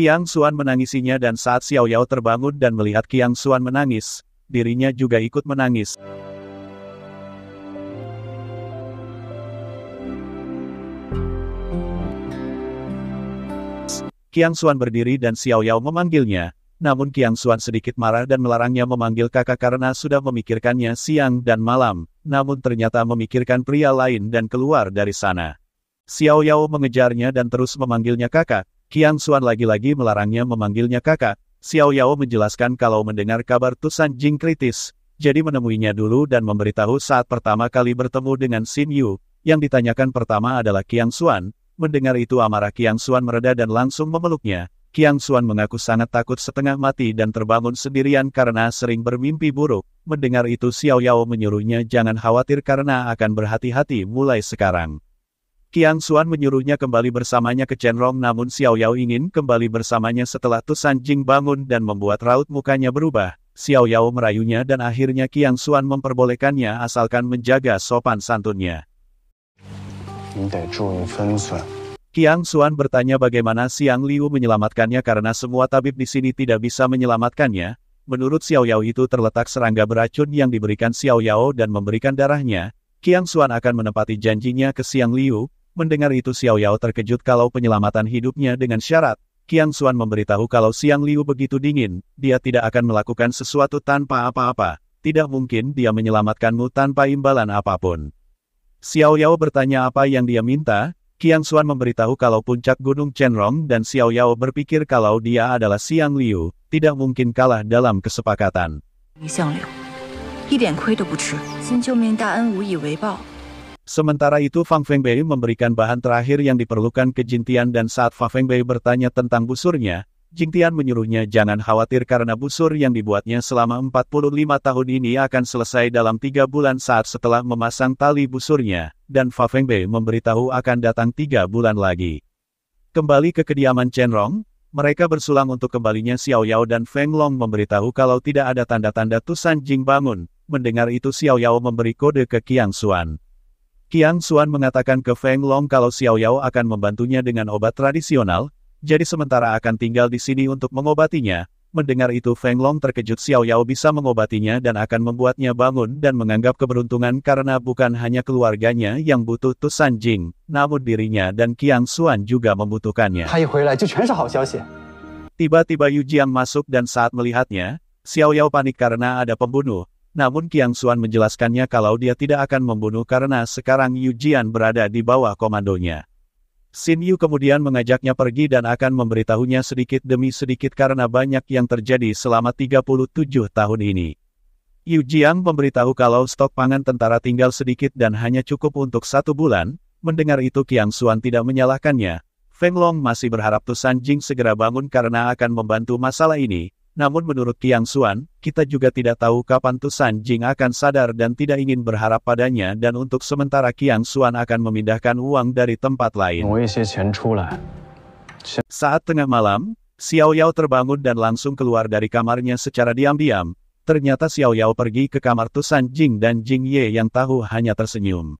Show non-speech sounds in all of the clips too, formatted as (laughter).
Kiang Suan menangisinya dan saat Xiao Yao terbangun dan melihat Kiang Suan menangis, dirinya juga ikut menangis. Kiang Suan berdiri dan Xiao Yao memanggilnya, namun Kiang Suan sedikit marah dan melarangnya memanggil kakak karena sudah memikirkannya siang dan malam, namun ternyata memikirkan pria lain dan keluar dari sana. Xiao Yao mengejarnya dan terus memanggilnya kakak, Kiang Suan lagi-lagi melarangnya memanggilnya kakak. Xiao Yao menjelaskan kalau mendengar kabar Tusan Jing kritis, jadi menemuinya dulu dan memberitahu saat pertama kali bertemu dengan Sim Yu. Yang ditanyakan pertama adalah Kiang Suan. Mendengar itu amarah Kiang Suan mereda dan langsung memeluknya. Kiang Suan mengaku sangat takut setengah mati dan terbangun sendirian karena sering bermimpi buruk. Mendengar itu Xiao Yao menyuruhnya jangan khawatir karena akan berhati-hati mulai sekarang. Qiang Xuan menyuruhnya kembali bersamanya ke Chenrong namun Xiao Yao ingin kembali bersamanya setelah Tusan Jing bangun dan membuat raut mukanya berubah. Xiao Yao merayunya dan akhirnya Qiang Xuan memperbolehkannya asalkan menjaga sopan santunnya. Qiang Xuan bertanya bagaimana Xiang Liu menyelamatkannya karena semua tabib di sini tidak bisa menyelamatkannya. Menurut Xiao Yao itu terletak serangga beracun yang diberikan Xiao Yao dan memberikan darahnya. Qiang Xuan akan menepati janjinya ke Xiang Liu, Mendengar itu Xiao Yao terkejut kalau penyelamatan hidupnya dengan syarat. Qiang Xuan memberitahu kalau Xiang Liu begitu dingin, dia tidak akan melakukan sesuatu tanpa apa-apa. Tidak mungkin dia menyelamatkanmu tanpa imbalan apapun. Xiao Yao bertanya apa yang dia minta, Qiang Xuan memberitahu kalau puncak Gunung Chenrong dan Xiao Yao berpikir kalau dia adalah Xiang Liu, tidak mungkin kalah dalam kesepakatan. Xiang Liu, Sementara itu Fang Fengbei memberikan bahan terakhir yang diperlukan ke Jintian dan saat Fang Fengbei bertanya tentang busurnya, Jintian menyuruhnya jangan khawatir karena busur yang dibuatnya selama 45 tahun ini akan selesai dalam tiga bulan saat setelah memasang tali busurnya, dan Fa Fengbei memberitahu akan datang tiga bulan lagi. Kembali ke kediaman Chen Rong, mereka bersulang untuk kembalinya Xiao Yao dan Feng Long memberitahu kalau tidak ada tanda-tanda Tusan Jing bangun, mendengar itu Xiao Yao memberi kode ke Qiang Xuan. Qiang Xuan mengatakan ke Feng Long kalau Xiao Yao akan membantunya dengan obat tradisional, jadi sementara akan tinggal di sini untuk mengobatinya. Mendengar itu Feng Long terkejut Xiao Yao bisa mengobatinya dan akan membuatnya bangun dan menganggap keberuntungan karena bukan hanya keluarganya yang butuh Tusan Jing, namun dirinya dan Qiang Xuan juga membutuhkannya. Tiba-tiba Yu Jiang masuk dan saat melihatnya, Xiao Yao panik karena ada pembunuh, namun Qiang Xuan menjelaskannya kalau dia tidak akan membunuh karena sekarang Yu Jian berada di bawah komandonya. Xin Yu kemudian mengajaknya pergi dan akan memberitahunya sedikit demi sedikit karena banyak yang terjadi selama 37 tahun ini. Yu Jiang memberitahu kalau stok pangan tentara tinggal sedikit dan hanya cukup untuk satu bulan, mendengar itu Qiang Xuan tidak menyalahkannya. Feng Long masih berharap Tusan Jing segera bangun karena akan membantu masalah ini, namun menurut Tiang Xuan, kita juga tidak tahu kapan Tusan Jing akan sadar dan tidak ingin berharap padanya dan untuk sementara Tiang Xuan akan memindahkan uang dari tempat lain. Saat tengah malam, Xiao Yao terbangun dan langsung keluar dari kamarnya secara diam-diam. Ternyata Xiao Yao pergi ke kamar Tusan Jing dan Jing Ye yang tahu hanya tersenyum.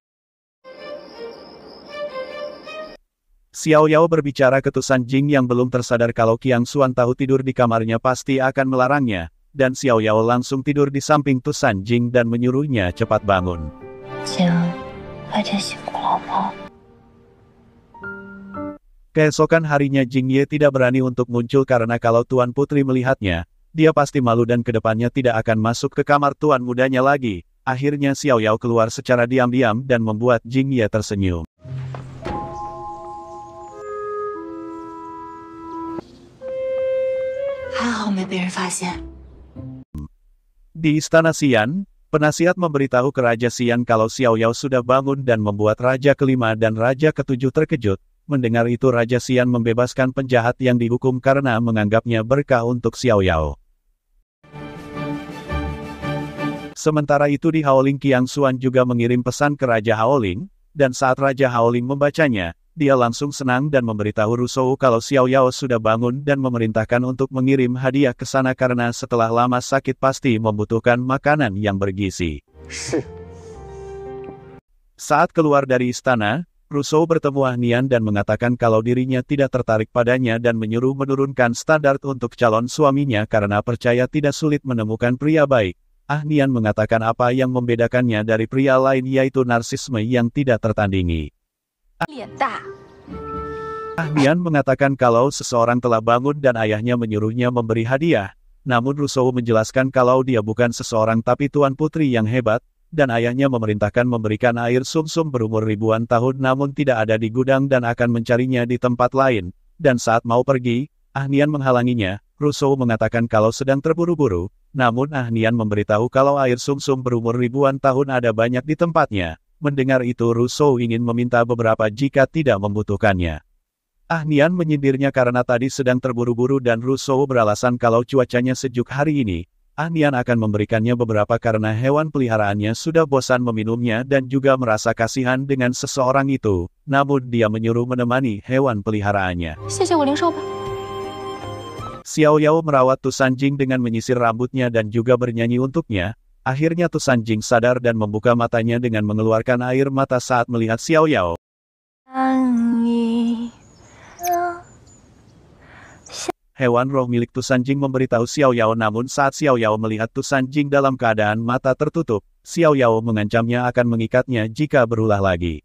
Xiao Yao berbicara ke Tusan Jing yang belum tersadar kalau Qiang Xuan tahu tidur di kamarnya pasti akan melarangnya, dan Xiao Yao langsung tidur di samping Tusan Jing dan menyuruhnya cepat bangun. Keesokan harinya Jing Ye tidak berani untuk muncul karena kalau Tuan Putri melihatnya, dia pasti malu dan kedepannya tidak akan masuk ke kamar Tuan mudanya lagi. Akhirnya Xiao Yao keluar secara diam-diam dan membuat Jing Ye tersenyum. Ya. Di Istana Xian, penasihat memberitahu ke Raja Xian kalau Xiao Yao sudah bangun dan membuat Raja kelima dan Raja ketujuh terkejut. Mendengar itu Raja Xian membebaskan penjahat yang dihukum karena menganggapnya berkah untuk Xiao Yao. Sementara itu di Haoling Qiang Xuan juga mengirim pesan ke Raja Haoling, dan saat Raja Haoling membacanya, dia langsung senang dan memberitahu Rusou kalau Xiao Yao sudah bangun dan memerintahkan untuk mengirim hadiah ke sana karena setelah lama sakit pasti membutuhkan makanan yang bergizi. Saat keluar dari istana, Russo bertemu Ah dan mengatakan kalau dirinya tidak tertarik padanya dan menyuruh menurunkan standar untuk calon suaminya karena percaya tidak sulit menemukan pria baik. Ah Nian mengatakan apa yang membedakannya dari pria lain yaitu narsisme yang tidak tertandingi. Ahnian mengatakan kalau seseorang telah bangun dan ayahnya menyuruhnya memberi hadiah, namun Russo menjelaskan kalau dia bukan seseorang tapi tuan putri yang hebat, dan ayahnya memerintahkan memberikan air sumsum -sum berumur ribuan tahun namun tidak ada di gudang dan akan mencarinya di tempat lain, dan saat mau pergi, Ahnian menghalanginya, Russo mengatakan kalau sedang terburu-buru, namun Ahnian memberitahu kalau air sumsum -sum berumur ribuan tahun ada banyak di tempatnya, Mendengar itu Russo ingin meminta beberapa jika tidak membutuhkannya. Ahnian menyindirnya karena tadi sedang terburu-buru dan Russo beralasan kalau cuacanya sejuk hari ini, Ahnian akan memberikannya beberapa karena hewan peliharaannya sudah bosan meminumnya dan juga merasa kasihan dengan seseorang itu, namun dia menyuruh menemani hewan peliharaannya. Xiao Yao merawat Tusanjing dengan menyisir rambutnya dan juga bernyanyi untuknya, Akhirnya Tusan Jing sadar dan membuka matanya dengan mengeluarkan air mata saat melihat Xiao Yao. Hewan roh milik Tusan Jing memberitahu Xiao Yao namun saat Xiao Yao melihat Tusan Jing dalam keadaan mata tertutup, Xiao Yao mengancamnya akan mengikatnya jika berulah lagi.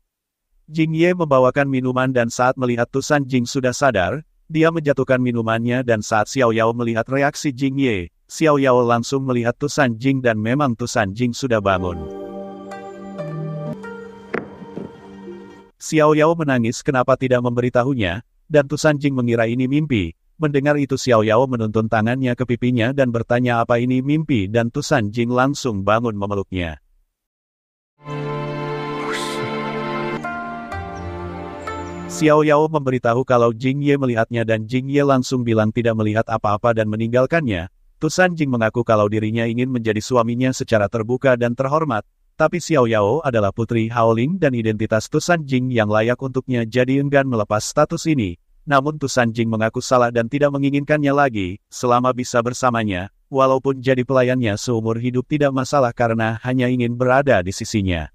Jing Ye membawakan minuman dan saat melihat Tusan Jing sudah sadar, dia menjatuhkan minumannya dan saat Xiao Yao melihat reaksi Jing Ye, Xiao Yao langsung melihat Tusan Jing dan memang Tusan Jing sudah bangun. Xiao Yao menangis kenapa tidak memberitahunya, dan Tusan Jing mengira ini mimpi. Mendengar itu Xiao Yao menuntun tangannya ke pipinya dan bertanya apa ini mimpi dan Tusan Jing langsung bangun memeluknya. Xiao Yao memberitahu kalau Jing Ye melihatnya dan Jing Ye langsung bilang tidak melihat apa-apa dan meninggalkannya. Tusan Jing mengaku kalau dirinya ingin menjadi suaminya secara terbuka dan terhormat, tapi Xiao Yao adalah putri Haoling dan identitas Tusan Jing yang layak untuknya jadi enggan melepas status ini. Namun Tusan Jing mengaku salah dan tidak menginginkannya lagi, selama bisa bersamanya, walaupun jadi pelayannya seumur hidup tidak masalah karena hanya ingin berada di sisinya.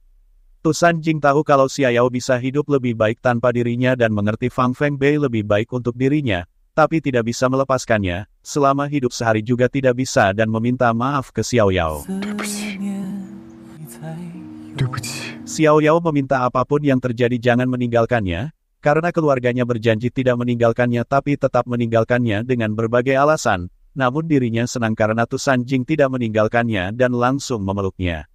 Tusan Jing tahu kalau Xiao bisa hidup lebih baik tanpa dirinya dan mengerti Fang Feng Bei lebih baik untuk dirinya, tapi tidak bisa melepaskannya, selama hidup sehari juga tidak bisa dan meminta maaf ke Xiao Yao. Xiao Yao meminta apapun yang terjadi jangan meninggalkannya, karena keluarganya berjanji tidak meninggalkannya tapi tetap meninggalkannya dengan berbagai alasan, namun dirinya senang karena Tusan Jing tidak meninggalkannya dan langsung memeluknya.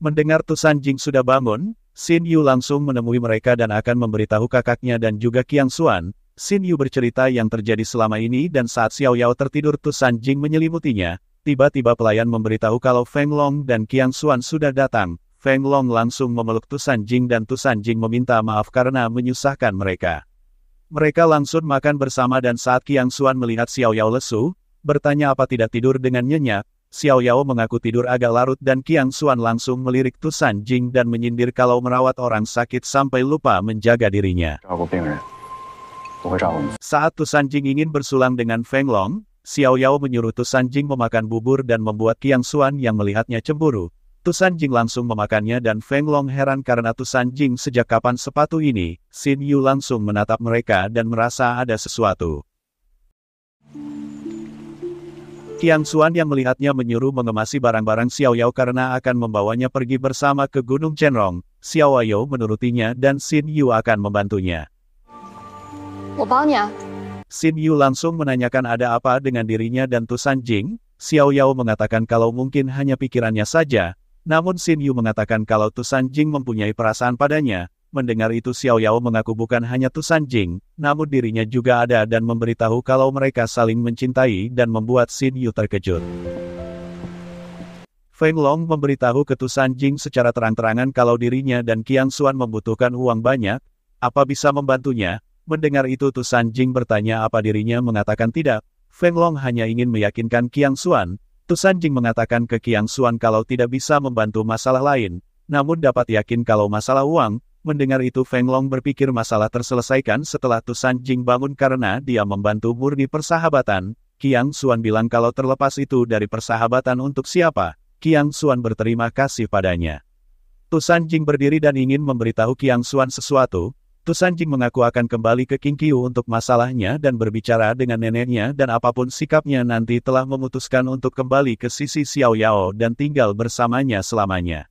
Mendengar Tusan Jing sudah bangun, Xin Yu langsung menemui mereka dan akan memberitahu kakaknya dan juga Qiang Xuan. Xin Yu bercerita yang terjadi selama ini dan saat Xiao Yao tertidur Tusan Jing menyelimutinya, tiba-tiba pelayan memberitahu kalau Feng Long dan Qiang Xuan sudah datang. Feng Long langsung memeluk Tusan Jing dan Tusan Jing meminta maaf karena menyusahkan mereka. Mereka langsung makan bersama dan saat Qiang Xuan melihat Xiao Yao lesu, bertanya apa tidak tidur dengan nyenyak, Xiao Yao mengaku tidur agak larut dan Qiang Xuan langsung melirik Tusan Jing dan menyindir kalau merawat orang sakit sampai lupa menjaga dirinya. Saat Tusan Jing ingin bersulang dengan Feng Long, Xiao Yao menyuruh Tusan Jing memakan bubur dan membuat Qiang Xuan yang melihatnya cemburu. Tusan Jing langsung memakannya dan Feng Long heran karena Tusan Jing sejak kapan sepatu ini, Xin Yu langsung menatap mereka dan merasa ada sesuatu. Tiang Xuan yang melihatnya menyuruh mengemasi barang-barang Xiao Yao karena akan membawanya pergi bersama ke Gunung Chenrong. Xiao Yao menurutinya dan Xin Yu akan membantunya. Xin Yu langsung menanyakan ada apa dengan dirinya dan Tusan Jing. Xiao Yao mengatakan kalau mungkin hanya pikirannya saja, namun Xin Yu mengatakan kalau Tusan Jing mempunyai perasaan padanya, Mendengar itu Xiao Yao mengaku bukan hanya Tusan Jing, namun dirinya juga ada dan memberitahu kalau mereka saling mencintai dan membuat Xin Yu terkejut. Feng Long memberitahu ke Tusan Jing secara terang-terangan kalau dirinya dan Qiang Xuan membutuhkan uang banyak, apa bisa membantunya? Mendengar itu Tusan Jing bertanya apa dirinya mengatakan tidak, Feng Long hanya ingin meyakinkan Qiang Xuan, Tusan Jing mengatakan ke Qiang Xuan kalau tidak bisa membantu masalah lain, namun dapat yakin kalau masalah uang, Mendengar itu Feng Long berpikir masalah terselesaikan setelah Tusan Jing bangun karena dia membantu murni persahabatan. Kiang Suan bilang kalau terlepas itu dari persahabatan untuk siapa, Kiang Suan berterima kasih padanya. Tusan Jing berdiri dan ingin memberitahu Kiang Suan sesuatu. Tusan Jing mengaku akan kembali ke King Qiu untuk masalahnya dan berbicara dengan neneknya dan apapun sikapnya nanti telah memutuskan untuk kembali ke sisi Xiao Yao dan tinggal bersamanya selamanya.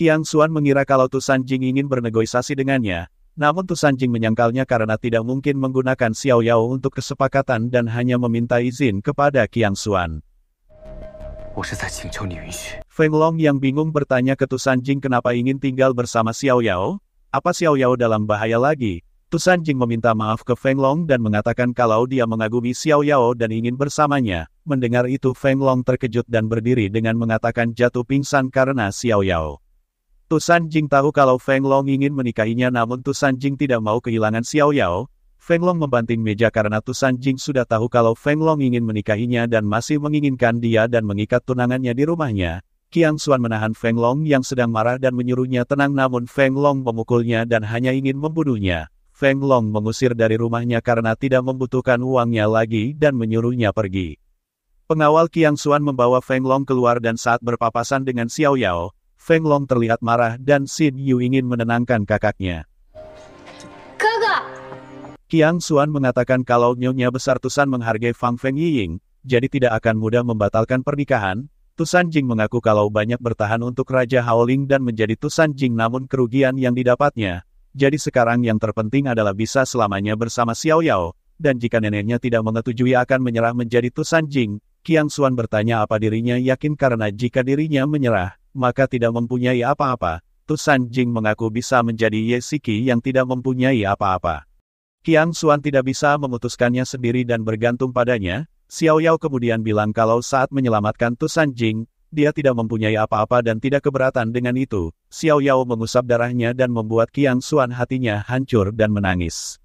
Qiang Xuan mengira kalau Tusan Jing ingin bernegosiasi dengannya, namun Tusan Jing menyangkalnya karena tidak mungkin menggunakan Xiao Yao untuk kesepakatan dan hanya meminta izin kepada Qiang Xuan. Feng Long yang bingung bertanya ke Tusan Jing kenapa ingin tinggal bersama Xiao Yao, apa Xiao Yao dalam bahaya lagi? Tusan Jing meminta maaf ke Feng Long dan mengatakan kalau dia mengagumi Xiao Yao dan ingin bersamanya. Mendengar itu Feng Long terkejut dan berdiri dengan mengatakan jatuh pingsan karena Xiao Yao. Tusan Jing tahu kalau Feng Long ingin menikahinya namun Tusan Jing tidak mau kehilangan Xiao Yao. Feng Long membanting meja karena Tusan Jing sudah tahu kalau Feng Long ingin menikahinya dan masih menginginkan dia dan mengikat tunangannya di rumahnya. Qiang Xuan menahan Feng Long yang sedang marah dan menyuruhnya tenang namun Feng Long memukulnya dan hanya ingin membunuhnya. Feng Long mengusir dari rumahnya karena tidak membutuhkan uangnya lagi dan menyuruhnya pergi. Pengawal Qiang Xuan membawa Feng Long keluar dan saat berpapasan dengan Xiao Yao, Feng Long terlihat marah dan Xin Yu ingin menenangkan kakaknya. Kakak! Qiang Xuan mengatakan kalau nyonya besar Tusan menghargai Fang Feng Yiying, jadi tidak akan mudah membatalkan pernikahan, Tusan Jing mengaku kalau banyak bertahan untuk Raja Haoling dan menjadi Tusan Jing namun kerugian yang didapatnya. Jadi sekarang yang terpenting adalah bisa selamanya bersama Xiao Yao, dan jika neneknya tidak mengetujui akan menyerah menjadi Tusan Jing, Qiang Xuan bertanya apa dirinya yakin karena jika dirinya menyerah, maka tidak mempunyai apa-apa, Tusan Jing mengaku bisa menjadi Ye Siki yang tidak mempunyai apa-apa. Qiang Suan tidak bisa memutuskannya sendiri dan bergantung padanya, Xiao Yao kemudian bilang kalau saat menyelamatkan Tusan Jing, dia tidak mempunyai apa-apa dan tidak keberatan dengan itu, Xiao Yao mengusap darahnya dan membuat Qiang Suan hatinya hancur dan menangis.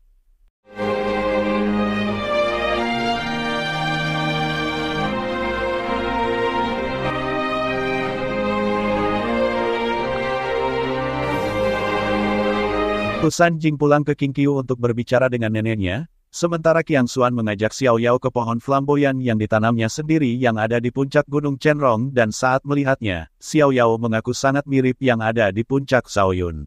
San Jing pulang ke Qingqiu untuk berbicara dengan neneknya, sementara Qiang Xuan mengajak Xiao Yao ke pohon flamboyan yang ditanamnya sendiri yang ada di puncak Gunung Chenrong dan saat melihatnya, Xiao Yao mengaku sangat mirip yang ada di puncak Xiaoyun.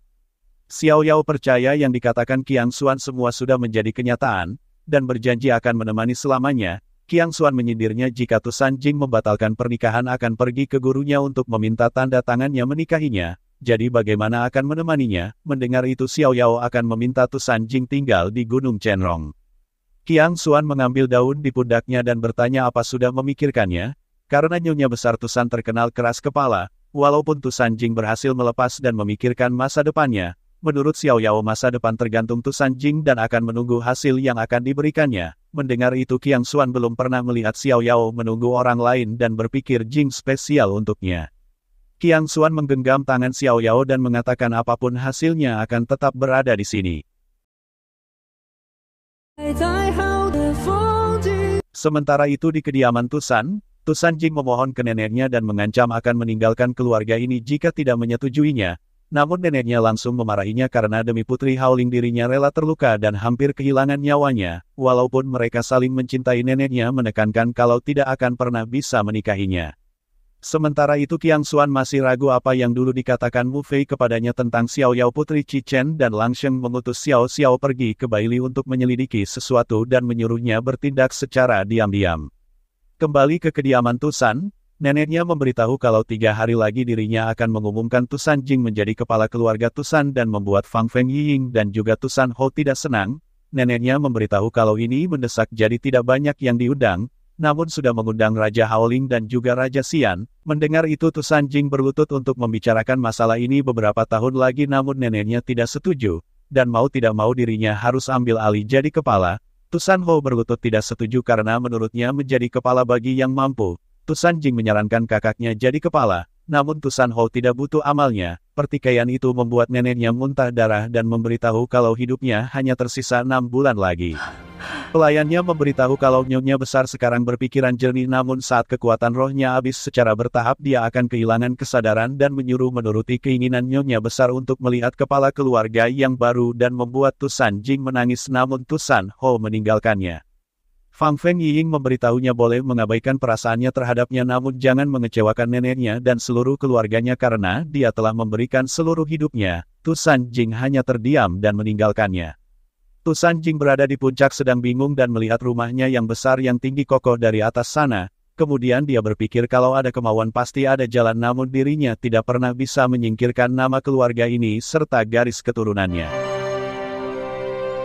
Xiao Yao percaya yang dikatakan Qiang Xuan semua sudah menjadi kenyataan, dan berjanji akan menemani selamanya, Qiang Xuan menyindirnya jika San Jing membatalkan pernikahan akan pergi ke gurunya untuk meminta tanda tangannya menikahinya, jadi bagaimana akan menemaninya? Mendengar itu Xiao Yao akan meminta Tu Jing tinggal di Gunung Chenrong. Qiang Xuan mengambil daun di pundaknya dan bertanya apa sudah memikirkannya, karena nyonya besar Tu terkenal keras kepala, walaupun Tu Jing berhasil melepas dan memikirkan masa depannya, menurut Xiao Yao masa depan tergantung Tu Jing dan akan menunggu hasil yang akan diberikannya. Mendengar itu Qiang Xuan belum pernah melihat Xiao Yao menunggu orang lain dan berpikir Jing spesial untuknya. Qiang Xuan menggenggam tangan Xiao Yao dan mengatakan apapun hasilnya akan tetap berada di sini. Sementara itu di kediaman Tusan, Tusan Jing memohon ke neneknya dan mengancam akan meninggalkan keluarga ini jika tidak menyetujuinya, namun neneknya langsung memarahinya karena demi Putri Haoling dirinya rela terluka dan hampir kehilangan nyawanya, walaupun mereka saling mencintai neneknya menekankan kalau tidak akan pernah bisa menikahinya. Sementara itu Qiang Xuan masih ragu apa yang dulu dikatakan Mu Fei kepadanya tentang Xiao Yao Putri Chen, dan Langsheng mengutus Xiao Xiao pergi ke Baili untuk menyelidiki sesuatu dan menyuruhnya bertindak secara diam-diam. Kembali ke kediaman Tusan, neneknya memberitahu kalau tiga hari lagi dirinya akan mengumumkan Tusan Jing menjadi kepala keluarga Tusan dan membuat Fang Feng Ying dan juga Tusan Ho tidak senang, neneknya memberitahu kalau ini mendesak jadi tidak banyak yang diundang, namun sudah mengundang Raja Haoling dan juga Raja Xian. Mendengar itu Tusan Jing berlutut untuk membicarakan masalah ini beberapa tahun lagi namun neneknya tidak setuju, dan mau tidak mau dirinya harus ambil alih jadi kepala. Tusan Ho berlutut tidak setuju karena menurutnya menjadi kepala bagi yang mampu. Tusan Jing menyarankan kakaknya jadi kepala, namun Tusan Ho tidak butuh amalnya. Pertikaian itu membuat neneknya muntah darah dan memberitahu kalau hidupnya hanya tersisa enam bulan lagi. Pelayannya memberitahu kalau nyonya besar sekarang berpikiran jernih namun saat kekuatan rohnya habis secara bertahap dia akan kehilangan kesadaran dan menyuruh menuruti keinginan nyonya besar untuk melihat kepala keluarga yang baru dan membuat Tusan Jing menangis namun Tusan Ho meninggalkannya. Fang Feng Ying memberitahunya boleh mengabaikan perasaannya terhadapnya namun jangan mengecewakan neneknya dan seluruh keluarganya karena dia telah memberikan seluruh hidupnya. Tusan Jing hanya terdiam dan meninggalkannya. Tusan Jing berada di puncak sedang bingung dan melihat rumahnya yang besar yang tinggi kokoh dari atas sana, kemudian dia berpikir kalau ada kemauan pasti ada jalan namun dirinya tidak pernah bisa menyingkirkan nama keluarga ini serta garis keturunannya.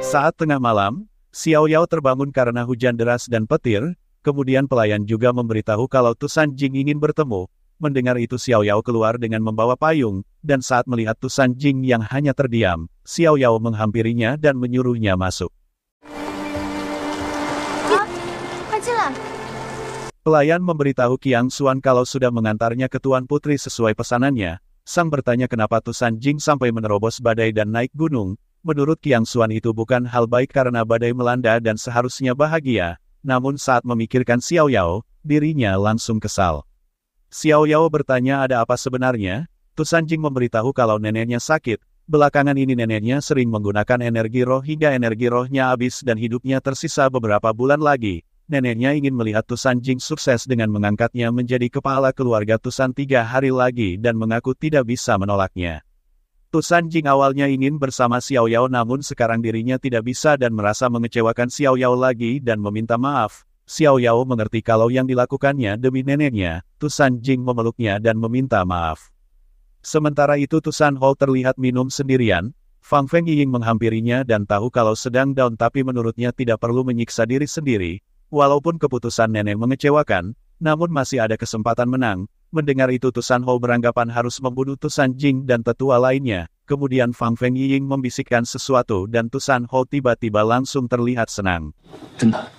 Saat tengah malam, Xiao Yao terbangun karena hujan deras dan petir, kemudian pelayan juga memberitahu kalau Tusan Jing ingin bertemu, Mendengar itu Xiao Yao keluar dengan membawa payung, dan saat melihat Tusan Jing yang hanya terdiam, Xiao Yao menghampirinya dan menyuruhnya masuk. Pelayan memberitahu Qiang Xuan kalau sudah mengantarnya ke Tuan Putri sesuai pesanannya. Sang bertanya kenapa Tusan Jing sampai menerobos badai dan naik gunung. Menurut Qiang Xuan itu bukan hal baik karena badai melanda dan seharusnya bahagia. Namun saat memikirkan Xiao Yao, dirinya langsung kesal. Xiao Yao bertanya ada apa sebenarnya, Tu Sanjing memberitahu kalau neneknya sakit, belakangan ini neneknya sering menggunakan energi roh hingga energi rohnya habis dan hidupnya tersisa beberapa bulan lagi. Neneknya ingin melihat Tu Sanjing sukses dengan mengangkatnya menjadi kepala keluarga Tusan tiga hari lagi dan mengaku tidak bisa menolaknya. Tu Sanjing awalnya ingin bersama Xiao Yao namun sekarang dirinya tidak bisa dan merasa mengecewakan Xiao Yao lagi dan meminta maaf. Xiao Yao mengerti kalau yang dilakukannya demi neneknya, Tusan Jing memeluknya dan meminta maaf. Sementara itu Tusan Hou terlihat minum sendirian, Fang Feng Yiying menghampirinya dan tahu kalau sedang down tapi menurutnya tidak perlu menyiksa diri sendiri, walaupun keputusan nenek mengecewakan, namun masih ada kesempatan menang. Mendengar itu Tusan Hou beranggapan harus membunuh Tusan Jing dan tetua lainnya, kemudian Fang Feng Yiying membisikkan sesuatu dan Tusan Hou tiba-tiba langsung terlihat senang. Tentang.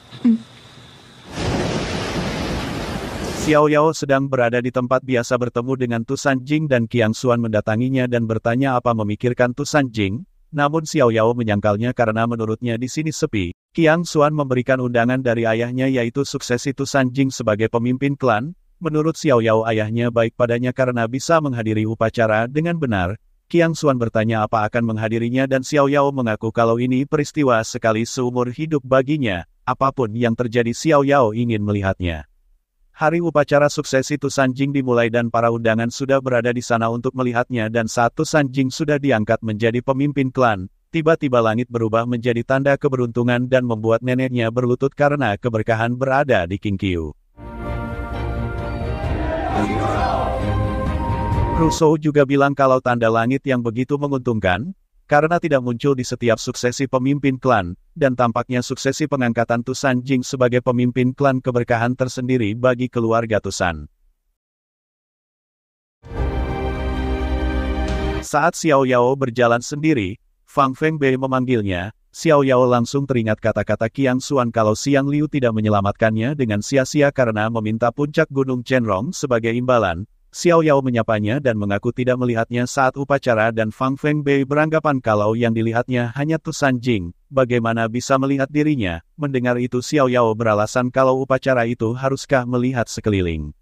Xiao Yao sedang berada di tempat biasa bertemu dengan Tusan Jing dan Qiang Xuan mendatanginya dan bertanya apa memikirkan Tusan Jing, namun Xiao Yao menyangkalnya karena menurutnya di sini sepi. Qiang Xuan memberikan undangan dari ayahnya yaitu suksesi Tusan Jing sebagai pemimpin klan, menurut Xiao Yao ayahnya baik padanya karena bisa menghadiri upacara dengan benar, Qiang Xuan bertanya apa akan menghadirinya dan Xiao Yao mengaku kalau ini peristiwa sekali seumur hidup baginya, apapun yang terjadi Xiao Yao ingin melihatnya. Hari upacara suksesi Tusan Jing dimulai dan para undangan sudah berada di sana untuk melihatnya dan saat Tusan Sanjing sudah diangkat menjadi pemimpin klan, tiba-tiba langit berubah menjadi tanda keberuntungan dan membuat neneknya berlutut karena keberkahan berada di King Kiu. Russo juga bilang kalau tanda langit yang begitu menguntungkan, karena tidak muncul di setiap suksesi pemimpin klan, dan tampaknya suksesi pengangkatan Tusan Jing sebagai pemimpin klan keberkahan tersendiri bagi keluarga Tusan. Saat Xiao Yao berjalan sendiri, Fang Feng Bei memanggilnya, Xiao Yao langsung teringat kata-kata Qiang Xuan kalau Xiang Liu tidak menyelamatkannya dengan sia-sia karena meminta puncak gunung Chenrong sebagai imbalan, Xiao Yao menyapanya dan mengaku tidak melihatnya saat upacara dan Fang Feng Bei beranggapan kalau yang dilihatnya hanya Tusan Jing, bagaimana bisa melihat dirinya, mendengar itu Xiao Yao beralasan kalau upacara itu haruskah melihat sekeliling.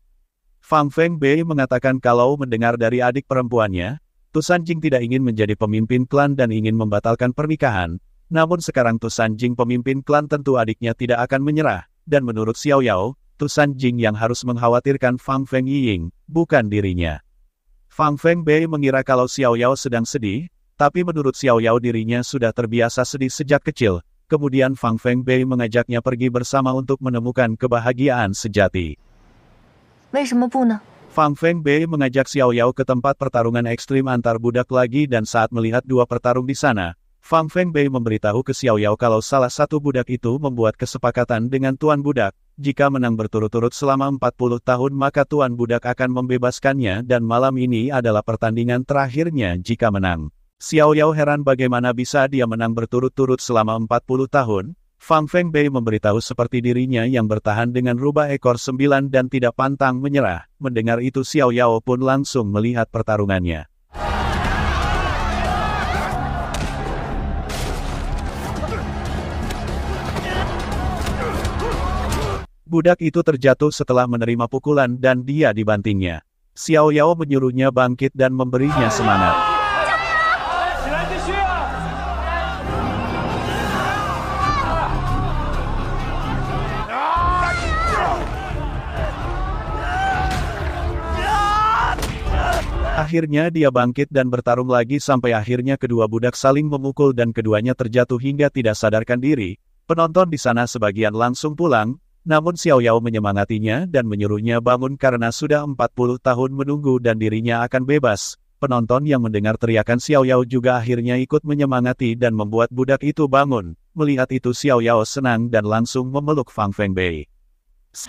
Fang Feng Bei mengatakan kalau mendengar dari adik perempuannya, Tusan Jing tidak ingin menjadi pemimpin klan dan ingin membatalkan pernikahan, namun sekarang Tusan Jing pemimpin klan tentu adiknya tidak akan menyerah, dan menurut Xiao Yao, Tusan Jing yang harus mengkhawatirkan Fang Feng Ying, bukan dirinya. Fang Feng Bei mengira kalau Xiao Yao sedang sedih, tapi menurut Xiao Yao dirinya sudah terbiasa sedih sejak kecil, kemudian Fang Feng Bei mengajaknya pergi bersama untuk menemukan kebahagiaan sejati. Fang Feng Bei mengajak Xiao Yao ke tempat pertarungan ekstrim antar budak lagi dan saat melihat dua pertarung di sana, Fang Feng Bei memberitahu ke Xiao Yao kalau salah satu budak itu membuat kesepakatan dengan tuan budak, jika menang berturut-turut selama 40 tahun maka Tuan Budak akan membebaskannya dan malam ini adalah pertandingan terakhirnya jika menang. Xiao Yao heran bagaimana bisa dia menang berturut-turut selama 40 tahun, Fang Feng Bei memberitahu seperti dirinya yang bertahan dengan rubah ekor sembilan dan tidak pantang menyerah, mendengar itu Xiao Yao pun langsung melihat pertarungannya. Budak itu terjatuh setelah menerima pukulan dan dia dibantingnya. Xiao Yao menyuruhnya bangkit dan memberinya semangat. Akhirnya dia bangkit dan bertarung lagi sampai akhirnya kedua budak saling memukul dan keduanya terjatuh hingga tidak sadarkan diri. Penonton di sana sebagian langsung pulang, namun Xiao Yao menyemangatinya dan menyuruhnya bangun karena sudah 40 tahun menunggu dan dirinya akan bebas. Penonton yang mendengar teriakan Xiao Yao juga akhirnya ikut menyemangati dan membuat budak itu bangun. Melihat itu Xiao Yao senang dan langsung memeluk Fang Feng Bei. (laughs)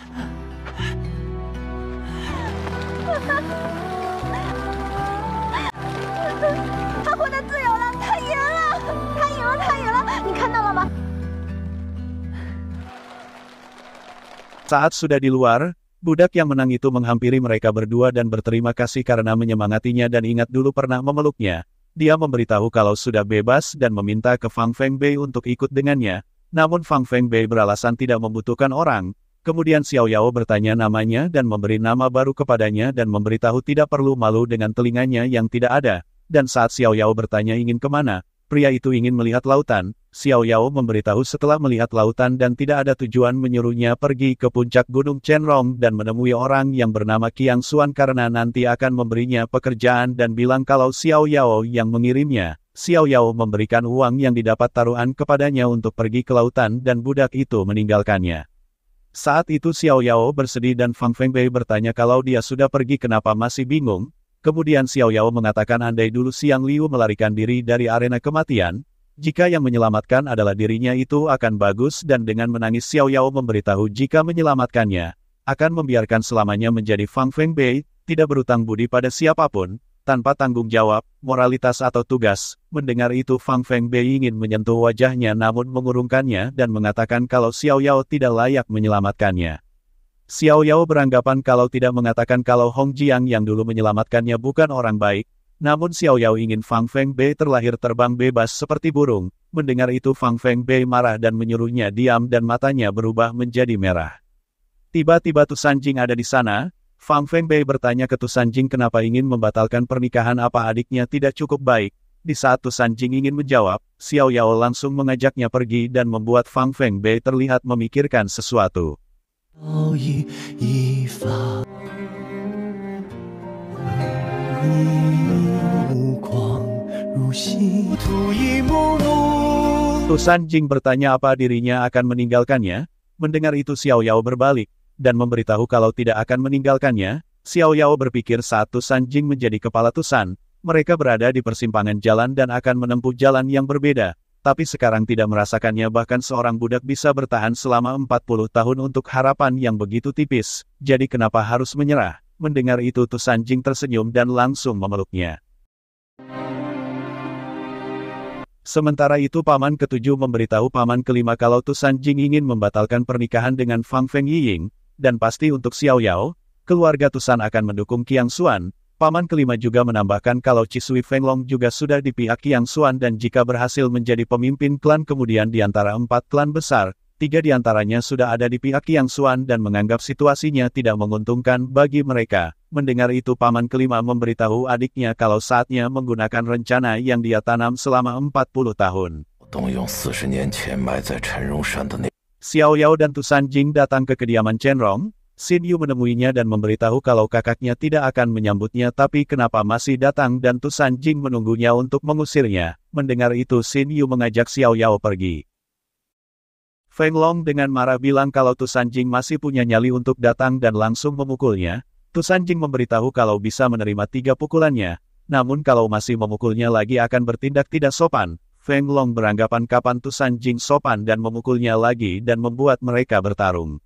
Saat sudah di luar, budak yang menang itu menghampiri mereka berdua dan berterima kasih karena menyemangatinya dan ingat dulu pernah memeluknya. Dia memberitahu kalau sudah bebas dan meminta ke Fang Feng Bei untuk ikut dengannya. Namun Fang Feng Bei beralasan tidak membutuhkan orang. Kemudian Xiao Yao bertanya namanya dan memberi nama baru kepadanya dan memberitahu tidak perlu malu dengan telinganya yang tidak ada. Dan saat Xiao Yao bertanya ingin kemana, Pria itu ingin melihat lautan, Xiao Yao memberitahu setelah melihat lautan dan tidak ada tujuan menyuruhnya pergi ke puncak gunung Chenrong dan menemui orang yang bernama Qiang Xuan karena nanti akan memberinya pekerjaan dan bilang kalau Xiao Yao yang mengirimnya. Xiao Yao memberikan uang yang didapat taruhan kepadanya untuk pergi ke lautan dan budak itu meninggalkannya. Saat itu Xiao Yao bersedih dan Fang Fengbei bertanya kalau dia sudah pergi kenapa masih bingung, Kemudian Xiao Yao mengatakan andai dulu Siang Liu melarikan diri dari arena kematian, jika yang menyelamatkan adalah dirinya itu akan bagus dan dengan menangis Xiao Yao memberitahu jika menyelamatkannya, akan membiarkan selamanya menjadi Fang Feng Bei, tidak berutang budi pada siapapun, tanpa tanggung jawab, moralitas atau tugas. Mendengar itu Fang Feng Bei ingin menyentuh wajahnya namun mengurungkannya dan mengatakan kalau Xiao Yao tidak layak menyelamatkannya. Xiao Yao beranggapan kalau tidak mengatakan kalau Hong Jiang yang dulu menyelamatkannya bukan orang baik, namun Xiao Yao ingin Fang Feng Bei terlahir terbang bebas seperti burung. Mendengar itu Fang Feng Bei marah dan menyuruhnya diam dan matanya berubah menjadi merah. Tiba-tiba Tusan Jing ada di sana, Fang Feng Bei bertanya ke Tusan Jing kenapa ingin membatalkan pernikahan apa adiknya tidak cukup baik. Di saat Tusan Jing ingin menjawab, Xiao Yao langsung mengajaknya pergi dan membuat Fang Feng Bei terlihat memikirkan sesuatu. San Jing bertanya apa dirinya akan meninggalkannya. Mendengar itu Xiao Yao berbalik, dan memberitahu kalau tidak akan meninggalkannya, Xiao Yao berpikir saat San Jing menjadi kepala San, mereka berada di persimpangan jalan dan akan menempuh jalan yang berbeda, tapi sekarang tidak merasakannya bahkan seorang budak bisa bertahan selama 40 tahun untuk harapan yang begitu tipis, jadi kenapa harus menyerah? Mendengar itu Tusan Jing tersenyum dan langsung memeluknya. Sementara itu paman ketujuh memberitahu paman kelima kalau Tusan Jing ingin membatalkan pernikahan dengan Fang Feng Yiying, dan pasti untuk Xiao Yao, keluarga Tusan akan mendukung Qiang Xuan, Paman kelima juga menambahkan kalau Cisui Fenglong juga sudah di pihak Yang Suan dan jika berhasil menjadi pemimpin klan kemudian di antara empat klan besar, tiga di antaranya sudah ada di pihak Yang Suan dan menganggap situasinya tidak menguntungkan bagi mereka. Mendengar itu Paman kelima memberitahu adiknya kalau saatnya menggunakan rencana yang dia tanam selama 40 tahun. Xiao Yao dan Tusan Jing datang ke kediaman Chen Rong, Sin Yu menemuinya dan memberitahu kalau kakaknya tidak akan menyambutnya tapi kenapa masih datang dan Tusan Jing menunggunya untuk mengusirnya. Mendengar itu Sin Yu mengajak Xiao Yao pergi. Feng Long dengan marah bilang kalau Tusan Jing masih punya nyali untuk datang dan langsung memukulnya. Tusan Jing memberitahu kalau bisa menerima tiga pukulannya, namun kalau masih memukulnya lagi akan bertindak tidak sopan. Feng Long beranggapan kapan Tusan Jing sopan dan memukulnya lagi dan membuat mereka bertarung.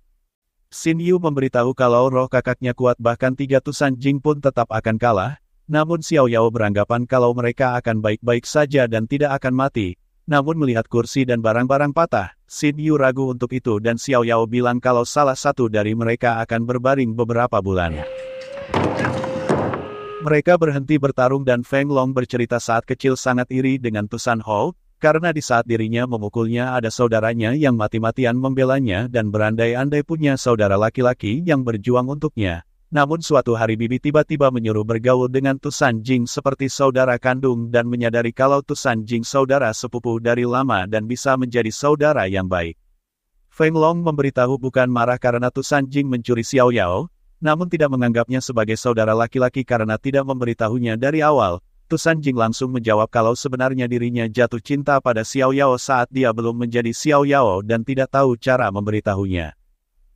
Sin Yu memberitahu kalau roh kakaknya kuat bahkan tiga tusan Jing pun tetap akan kalah, namun Xiao Yao beranggapan kalau mereka akan baik-baik saja dan tidak akan mati, namun melihat kursi dan barang-barang patah, Sin Yu ragu untuk itu dan Xiao Yao bilang kalau salah satu dari mereka akan berbaring beberapa bulan. Mereka berhenti bertarung dan Feng Long bercerita saat kecil sangat iri dengan Tusan Hou, karena di saat dirinya memukulnya ada saudaranya yang mati-matian membelanya dan berandai-andai punya saudara laki-laki yang berjuang untuknya. Namun suatu hari Bibi tiba-tiba menyuruh bergaul dengan Tusan Jing seperti saudara kandung dan menyadari kalau Tusan Jing saudara sepupu dari lama dan bisa menjadi saudara yang baik. Feng Long memberitahu bukan marah karena Tusan Jing mencuri Xiao Yao, namun tidak menganggapnya sebagai saudara laki-laki karena tidak memberitahunya dari awal, Tusan Jing langsung menjawab kalau sebenarnya dirinya jatuh cinta pada Xiao Yao saat dia belum menjadi Xiao Yao dan tidak tahu cara memberitahunya.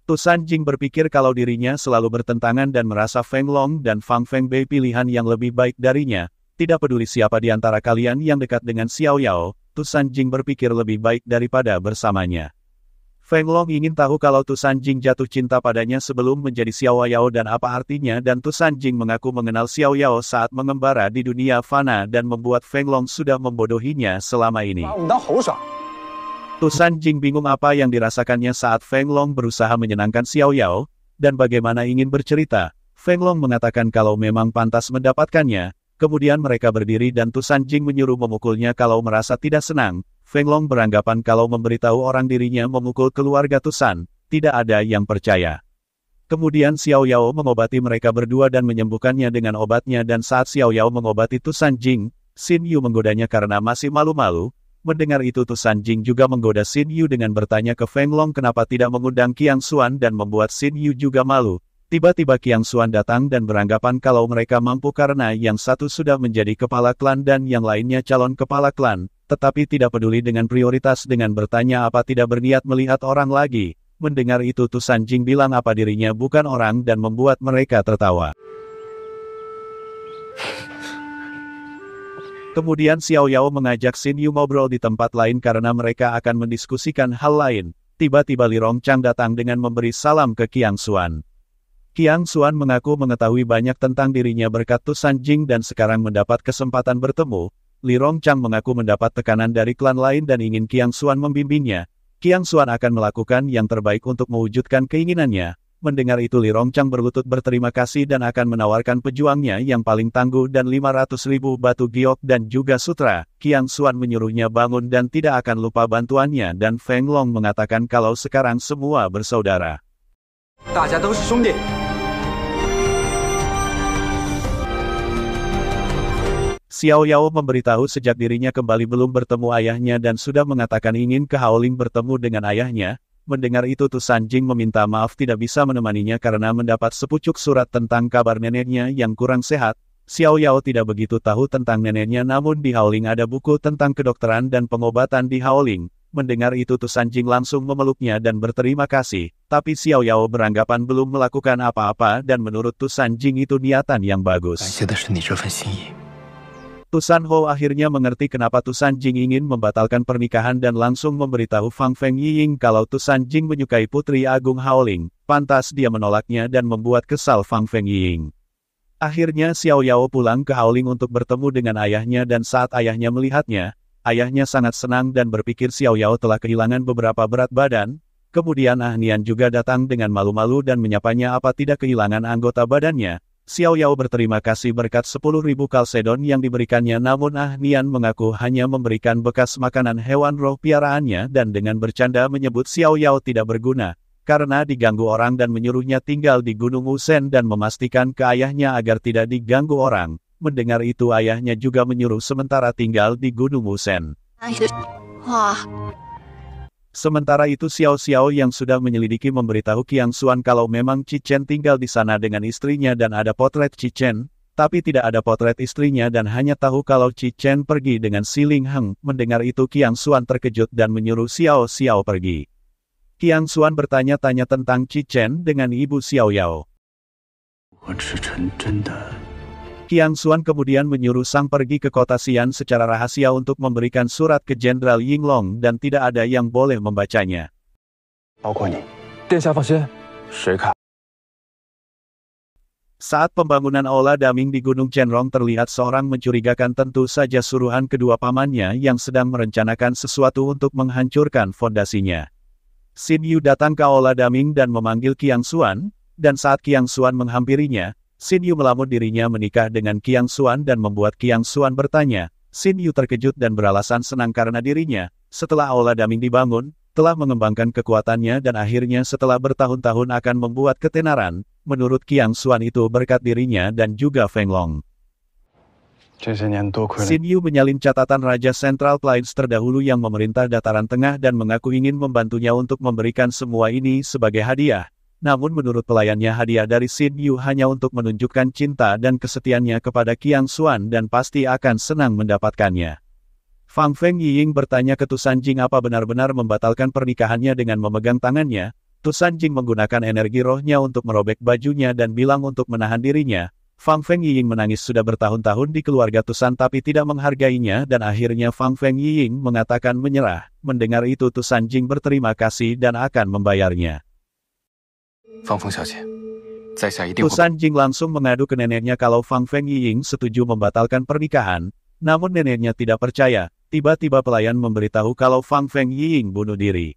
Tusan Jing berpikir kalau dirinya selalu bertentangan dan merasa Feng Long dan Fang Feng Bei pilihan yang lebih baik darinya, tidak peduli siapa di antara kalian yang dekat dengan Xiao Yao, Tusan Jing berpikir lebih baik daripada bersamanya. Feng Long ingin tahu kalau Tusan Jing jatuh cinta padanya sebelum menjadi Xiao Yao dan apa artinya dan Tu Jing mengaku mengenal Xiao Yao saat mengembara di dunia fana dan membuat Feng Long sudah membodohinya selama ini. Tusan Jing bingung apa yang dirasakannya saat Feng Long berusaha menyenangkan Xiao Yao, dan bagaimana ingin bercerita. Feng Long mengatakan kalau memang pantas mendapatkannya, kemudian mereka berdiri dan Tusan Jing menyuruh memukulnya kalau merasa tidak senang, Feng Long beranggapan kalau memberitahu orang dirinya memukul keluarga Tusan, tidak ada yang percaya. Kemudian Xiao Yao mengobati mereka berdua dan menyembuhkannya dengan obatnya dan saat Xiao Yao mengobati Tusan Jing, Xin Yu menggodanya karena masih malu-malu, mendengar itu Tusan Jing juga menggoda Xin Yu dengan bertanya ke Feng Long kenapa tidak mengundang Qiang Xuan dan membuat Xin Yu juga malu, Tiba-tiba Qiang Xuan datang dan beranggapan kalau mereka mampu karena yang satu sudah menjadi kepala klan dan yang lainnya calon kepala klan, tetapi tidak peduli dengan prioritas dengan bertanya apa tidak berniat melihat orang lagi. Mendengar itu Tusan Jing bilang apa dirinya bukan orang dan membuat mereka tertawa. Kemudian Xiao Yao mengajak Xin Yu ngobrol di tempat lain karena mereka akan mendiskusikan hal lain. Tiba-tiba Li Rongchang datang dengan memberi salam ke Qiang Xuan. Qiang Xuan mengaku mengetahui banyak tentang dirinya berkat Tusan Jing dan sekarang mendapat kesempatan bertemu, Li Rongchang mengaku mendapat tekanan dari klan lain dan ingin Qiang Xuan membimbingnya. Qiang Xuan akan melakukan yang terbaik untuk mewujudkan keinginannya. Mendengar itu Li Rongchang berlutut berterima kasih dan akan menawarkan pejuangnya yang paling tangguh dan 500 ribu batu giok dan juga sutra. Qiang Xuan menyuruhnya bangun dan tidak akan lupa bantuannya dan Feng Long mengatakan kalau sekarang semua bersaudara. 大家都是兄弟 Xiao Yao memberitahu sejak dirinya kembali belum bertemu ayahnya dan sudah mengatakan ingin ke Haoling bertemu dengan ayahnya, mendengar itu Tu Sanjing meminta maaf tidak bisa menemaninya karena mendapat sepucuk surat tentang kabar neneknya yang kurang sehat, Xiao Yao tidak begitu tahu tentang neneknya namun di Haoling ada buku tentang kedokteran dan pengobatan di Haoling. Mendengar itu Tu Sanjing langsung memeluknya dan berterima kasih, tapi Xiao Yao beranggapan belum melakukan apa-apa dan menurut Tu Sanjing itu niatan yang bagus. Tusan Ho akhirnya mengerti kenapa Tusan Jing ingin membatalkan pernikahan dan langsung memberitahu Fang Feng Yiying kalau Tusan Jing menyukai Putri Agung Haoling, pantas dia menolaknya dan membuat kesal Fang Feng Yiying. Akhirnya Xiao Yao pulang ke Haoling untuk bertemu dengan ayahnya dan saat ayahnya melihatnya, ayahnya sangat senang dan berpikir Xiao Yao telah kehilangan beberapa berat badan, kemudian Ah Nian juga datang dengan malu-malu dan menyapanya apa tidak kehilangan anggota badannya, Xiao Yao berterima kasih berkat 10.000 kalsedon yang diberikannya namun Ah Nian mengaku hanya memberikan bekas makanan hewan roh piaraannya dan dengan bercanda menyebut Xiao Yao tidak berguna, karena diganggu orang dan menyuruhnya tinggal di Gunung Usen dan memastikan ke ayahnya agar tidak diganggu orang. Mendengar itu ayahnya juga menyuruh sementara tinggal di Gunung Usen. Wah, Sementara itu Xiao Xiao yang sudah menyelidiki memberitahu Qiang Xuan kalau memang Chen tinggal di sana dengan istrinya dan ada potret Chen, tapi tidak ada potret istrinya dan hanya tahu kalau Chen pergi dengan Si Ling Heng. Mendengar itu Qiang Xuan terkejut dan menyuruh Xiao Xiao pergi. Qiang Xuan bertanya-tanya tentang Chen dengan ibu Xiao Yao. Qian Xuan kemudian menyuruh Sang pergi ke kota Xian secara rahasia untuk memberikan surat ke Jenderal Yinglong dan tidak ada yang boleh membacanya. Saat pembangunan aula Daming di Gunung Chenrong terlihat seorang mencurigakan tentu saja suruhan kedua pamannya yang sedang merencanakan sesuatu untuk menghancurkan fondasinya. Xin Yu datang ke aula Daming dan memanggil Qiang Xuan, dan saat Qiang Xuan menghampirinya, Sin Yu melamun dirinya menikah dengan Qiang Xuan dan membuat Qiang Xuan bertanya, Sin Yu terkejut dan beralasan senang karena dirinya, setelah Aula Daming dibangun, telah mengembangkan kekuatannya dan akhirnya setelah bertahun-tahun akan membuat ketenaran, menurut Qiang Xuan itu berkat dirinya dan juga Feng Long. Sin Yu menyalin catatan Raja Central Plains terdahulu yang memerintah dataran tengah dan mengaku ingin membantunya untuk memberikan semua ini sebagai hadiah, namun menurut pelayannya hadiah dari Sid Yu hanya untuk menunjukkan cinta dan kesetiaannya kepada Qiang Xuan dan pasti akan senang mendapatkannya. Fang Feng Ying bertanya ke Tusan Jing apa benar-benar membatalkan pernikahannya dengan memegang tangannya, Tusan Jing menggunakan energi rohnya untuk merobek bajunya dan bilang untuk menahan dirinya, Fang Feng Ying menangis sudah bertahun-tahun di keluarga Tusan tapi tidak menghargainya dan akhirnya Fang Feng Ying mengatakan menyerah, mendengar itu Tusan Jing berterima kasih dan akan membayarnya. Fang Feng Xiaojie, Tusan Jing langsung mengadu ke neneknya kalau Fang Feng Ying setuju membatalkan pernikahan, namun neneknya tidak percaya. Tiba-tiba pelayan memberitahu kalau Fang Feng Ying bunuh diri.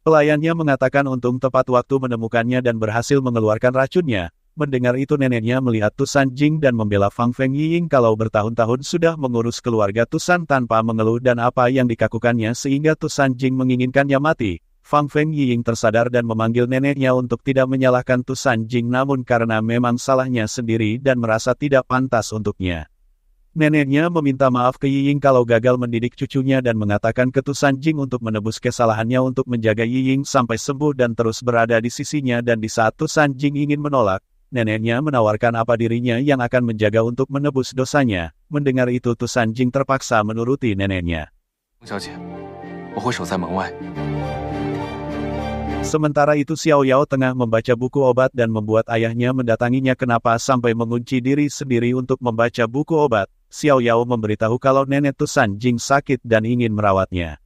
Pelayannya mengatakan untung tepat waktu menemukannya dan berhasil mengeluarkan racunnya. Mendengar itu neneknya melihat Tusan Jing dan membela Fang Feng Ying kalau bertahun-tahun sudah mengurus keluarga Tusan tanpa mengeluh dan apa yang dikakukannya sehingga Tusan Jing menginginkannya mati. Fang Feng Ying tersadar dan memanggil neneknya untuk tidak menyalahkan Tu San Jing namun karena memang salahnya sendiri dan merasa tidak pantas untuknya. Neneknya meminta maaf ke Ying kalau gagal mendidik cucunya dan mengatakan ke Tu San Jing untuk menebus kesalahannya untuk menjaga Ying sampai sembuh dan terus berada di sisinya dan di saat Tu San Jing ingin menolak, neneknya menawarkan apa dirinya yang akan menjaga untuk menebus dosanya. Mendengar itu Tu San Jing terpaksa menuruti neneknya. Sementara itu Xiao Yao tengah membaca buku obat dan membuat ayahnya mendatanginya kenapa sampai mengunci diri sendiri untuk membaca buku obat. Xiao Yao memberitahu kalau nenek Tusan Jing sakit dan ingin merawatnya.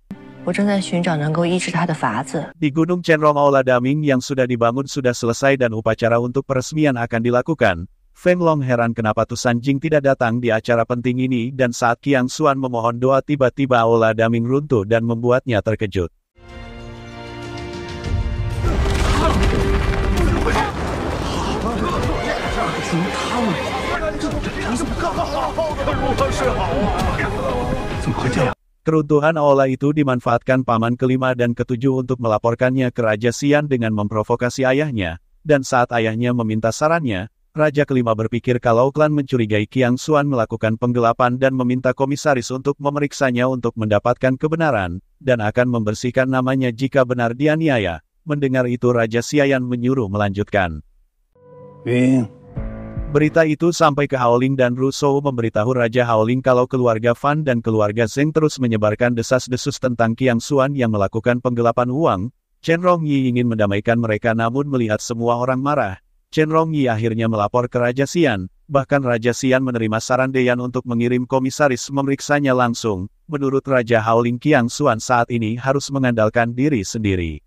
Di Gunung Chenrong Aula Daming yang sudah dibangun sudah selesai dan upacara untuk peresmian akan dilakukan. Feng Long heran kenapa Tusan Jing tidak datang di acara penting ini dan saat Kiang Suan memohon doa tiba-tiba Aula Daming runtuh dan membuatnya terkejut. Keruntuhan Aula itu dimanfaatkan paman kelima dan ketujuh untuk melaporkannya ke Raja Sian dengan memprovokasi ayahnya, dan saat ayahnya meminta sarannya, Raja kelima berpikir kalau klan mencurigai Kiang Suan melakukan penggelapan dan meminta komisaris untuk memeriksanya untuk mendapatkan kebenaran, dan akan membersihkan namanya jika benar dianiaya. Mendengar itu Raja Siayan menyuruh melanjutkan. Bing. Berita itu sampai ke Haoling dan Russo memberitahu Raja Haoling kalau keluarga Fan dan keluarga Zeng terus menyebarkan desas-desus tentang Kiang Suan yang melakukan penggelapan uang. Chen Rongyi ingin mendamaikan mereka namun melihat semua orang marah. Chen Rongyi akhirnya melapor ke Raja Xian, bahkan Raja Xian menerima saran Deyan untuk mengirim komisaris memeriksanya langsung. Menurut Raja Haoling Kiang Suan saat ini harus mengandalkan diri sendiri.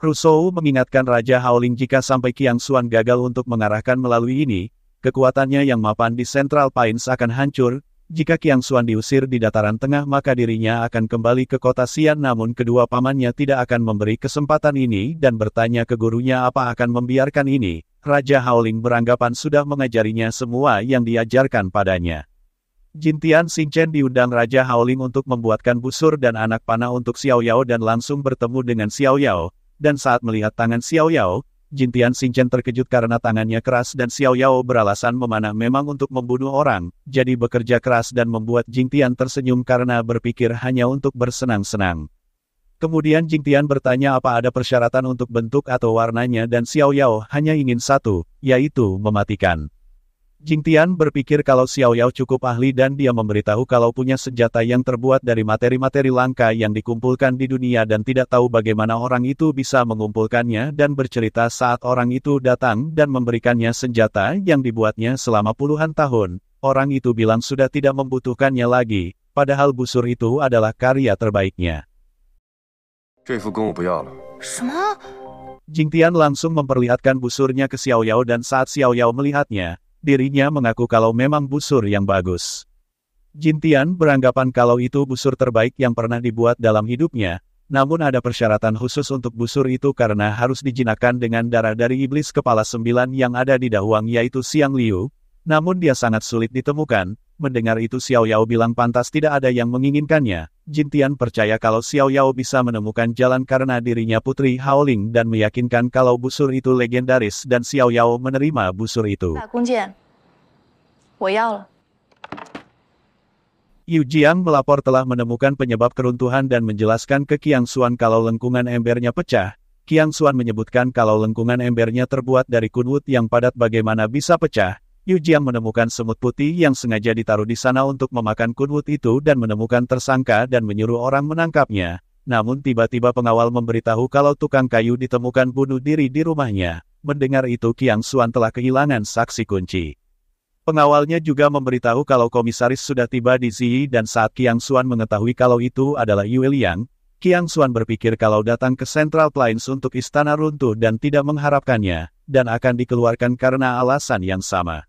Crusoe mengingatkan Raja Haoling jika sampai Kiang Xuan gagal untuk mengarahkan melalui ini, kekuatannya yang mapan di Central Pines akan hancur, jika Kiang Xuan diusir di dataran tengah maka dirinya akan kembali ke kota Xian namun kedua pamannya tidak akan memberi kesempatan ini dan bertanya ke gurunya apa akan membiarkan ini, Raja Haoling beranggapan sudah mengajarinya semua yang diajarkan padanya. Jintian Xingchen diundang Raja Haoling untuk membuatkan busur dan anak panah untuk Xiao Yao dan langsung bertemu dengan Xiao Yao dan saat melihat tangan Xiao Yao, Jintian Xingchen terkejut karena tangannya keras dan Xiao Yao beralasan memanah memang untuk membunuh orang, jadi bekerja keras dan membuat Jing Tian tersenyum karena berpikir hanya untuk bersenang-senang. Kemudian Jing Tian bertanya apa ada persyaratan untuk bentuk atau warnanya dan Xiao Yao hanya ingin satu, yaitu mematikan. Jing Tian berpikir kalau Xiao Yao cukup ahli dan dia memberitahu kalau punya senjata yang terbuat dari materi-materi langka yang dikumpulkan di dunia dan tidak tahu bagaimana orang itu bisa mengumpulkannya dan bercerita saat orang itu datang dan memberikannya senjata yang dibuatnya selama puluhan tahun. Orang itu bilang sudah tidak membutuhkannya lagi, padahal busur itu adalah karya terbaiknya. Jing Tian langsung memperlihatkan busurnya ke Xiao Yao dan saat Xiao Yao melihatnya, dirinya mengaku kalau memang busur yang bagus. Jintian beranggapan kalau itu busur terbaik yang pernah dibuat dalam hidupnya, namun ada persyaratan khusus untuk busur itu karena harus dijinakkan dengan darah dari iblis kepala sembilan yang ada di Dahuang yaitu Siang Liu, namun dia sangat sulit ditemukan, Mendengar itu Xiao Yao bilang pantas tidak ada yang menginginkannya, Jin Tian percaya kalau Xiao Yao bisa menemukan jalan karena dirinya Putri Haoling dan meyakinkan kalau busur itu legendaris dan Xiao Yao menerima busur itu. Yu Jiang melapor telah menemukan penyebab keruntuhan dan menjelaskan ke Qiang Xuan kalau lengkungan embernya pecah, Qiang Xuan menyebutkan kalau lengkungan embernya terbuat dari kunwut yang padat bagaimana bisa pecah, Yu Jiang menemukan semut putih yang sengaja ditaruh di sana untuk memakan kunwut itu dan menemukan tersangka dan menyuruh orang menangkapnya. Namun tiba-tiba pengawal memberitahu kalau tukang kayu ditemukan bunuh diri di rumahnya. Mendengar itu Kiang Suan telah kehilangan saksi kunci. Pengawalnya juga memberitahu kalau komisaris sudah tiba di Ziyi dan saat Kiang Suan mengetahui kalau itu adalah Yue Liang, Kiang Suan berpikir kalau datang ke Central Plains untuk istana runtuh dan tidak mengharapkannya, dan akan dikeluarkan karena alasan yang sama.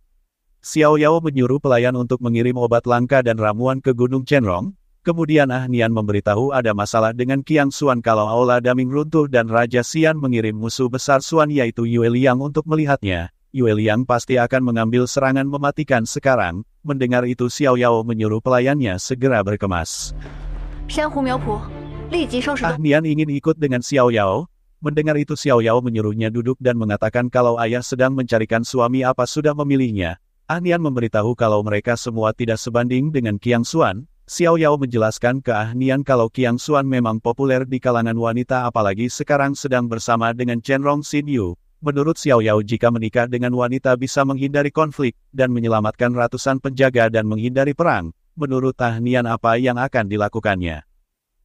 Xiao Yao menyuruh pelayan untuk mengirim obat langka dan ramuan ke Gunung Chenrong, kemudian Ah Nian memberitahu ada masalah dengan Qiang Xuan kalau Aula Daming runtuh dan Raja Xian mengirim musuh besar Xuan yaitu Yue Liang untuk melihatnya. Yue Liang pasti akan mengambil serangan mematikan sekarang, mendengar itu Xiao Yao menyuruh pelayannya segera berkemas. Ah Nian ingin ikut dengan Xiao Yao, Mendengar itu Xiao Yao menyuruhnya duduk dan mengatakan kalau ayah sedang mencarikan suami apa sudah memilihnya. Ah Nian memberitahu kalau mereka semua tidak sebanding dengan Qiang Xuan. Xiao Yao menjelaskan ke ah Nian kalau Qiang Xuan memang populer di kalangan wanita apalagi sekarang sedang bersama dengan Chen Rong Xin Yu. Menurut Xiao Yao jika menikah dengan wanita bisa menghindari konflik dan menyelamatkan ratusan penjaga dan menghindari perang. Menurut ah Nian, apa yang akan dilakukannya?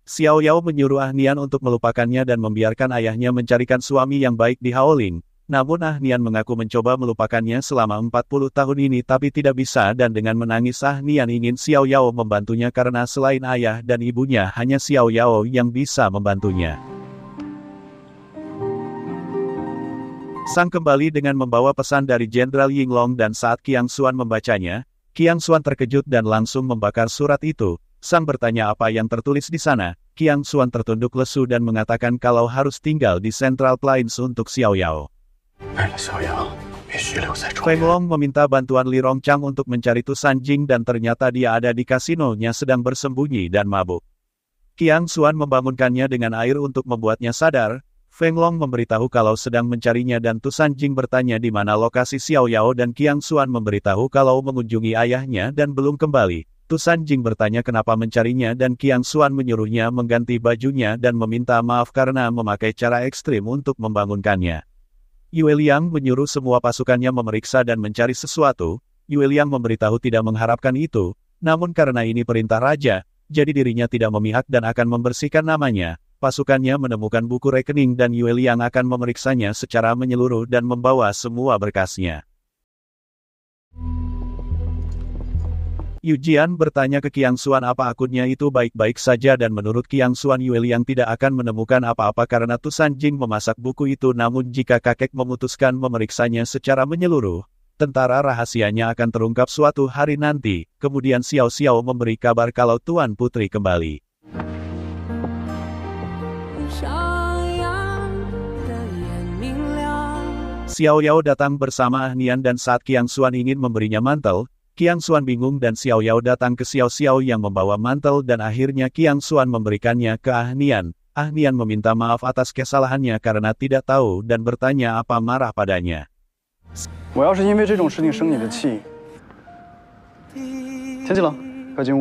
Xiao Yao menyuruh Nian untuk melupakannya dan membiarkan ayahnya mencarikan suami yang baik di Haoling. Namun Ah Nian mengaku mencoba melupakannya selama 40 tahun ini tapi tidak bisa dan dengan menangis Ah Nian ingin Xiao Yao membantunya karena selain ayah dan ibunya hanya Xiao Yao yang bisa membantunya. Sang kembali dengan membawa pesan dari Jenderal Yinglong dan saat Qiang Xuan membacanya, Qiang Xuan terkejut dan langsung membakar surat itu. Sang bertanya apa yang tertulis di sana, Qiang Xuan tertunduk lesu dan mengatakan kalau harus tinggal di Central Plains untuk Xiao Yao. Fenglong meminta bantuan Li Rongchang untuk mencari Tu Jing dan ternyata dia ada di kasinonya sedang bersembunyi dan mabuk. Qiang Xuan membangunkannya dengan air untuk membuatnya sadar, Feng Fenglong memberitahu kalau sedang mencarinya dan Tu Jing bertanya di mana lokasi Xiao Yao dan Qiang Xuan memberitahu kalau mengunjungi ayahnya dan belum kembali. Tu Jing bertanya kenapa mencarinya dan Qiang Xuan menyuruhnya mengganti bajunya dan meminta maaf karena memakai cara ekstrim untuk membangunkannya. Yue Liang menyuruh semua pasukannya memeriksa dan mencari sesuatu, Yue Liang memberitahu tidak mengharapkan itu, namun karena ini perintah raja, jadi dirinya tidak memihak dan akan membersihkan namanya. Pasukannya menemukan buku rekening dan Yue Liang akan memeriksanya secara menyeluruh dan membawa semua berkasnya. Yujian bertanya ke Kiang Suan apa akunnya itu baik-baik saja dan menurut Kiang Suan Yue Liang tidak akan menemukan apa-apa karena Tusan Jing memasak buku itu namun jika kakek memutuskan memeriksanya secara menyeluruh, tentara rahasianya akan terungkap suatu hari nanti, kemudian Xiao Xiao memberi kabar kalau Tuan Putri kembali. Xiao Yao datang bersama Ahnian dan saat Kiang Suan ingin memberinya mantel, Kiang Xuan bingung dan Xiao Yao datang ke Xiao Xiao yang membawa mantel dan akhirnya Kiang Xuan memberikannya ke Ah Nian. Ah Nian meminta maaf atas kesalahannya karena tidak tahu dan bertanya apa marah padanya.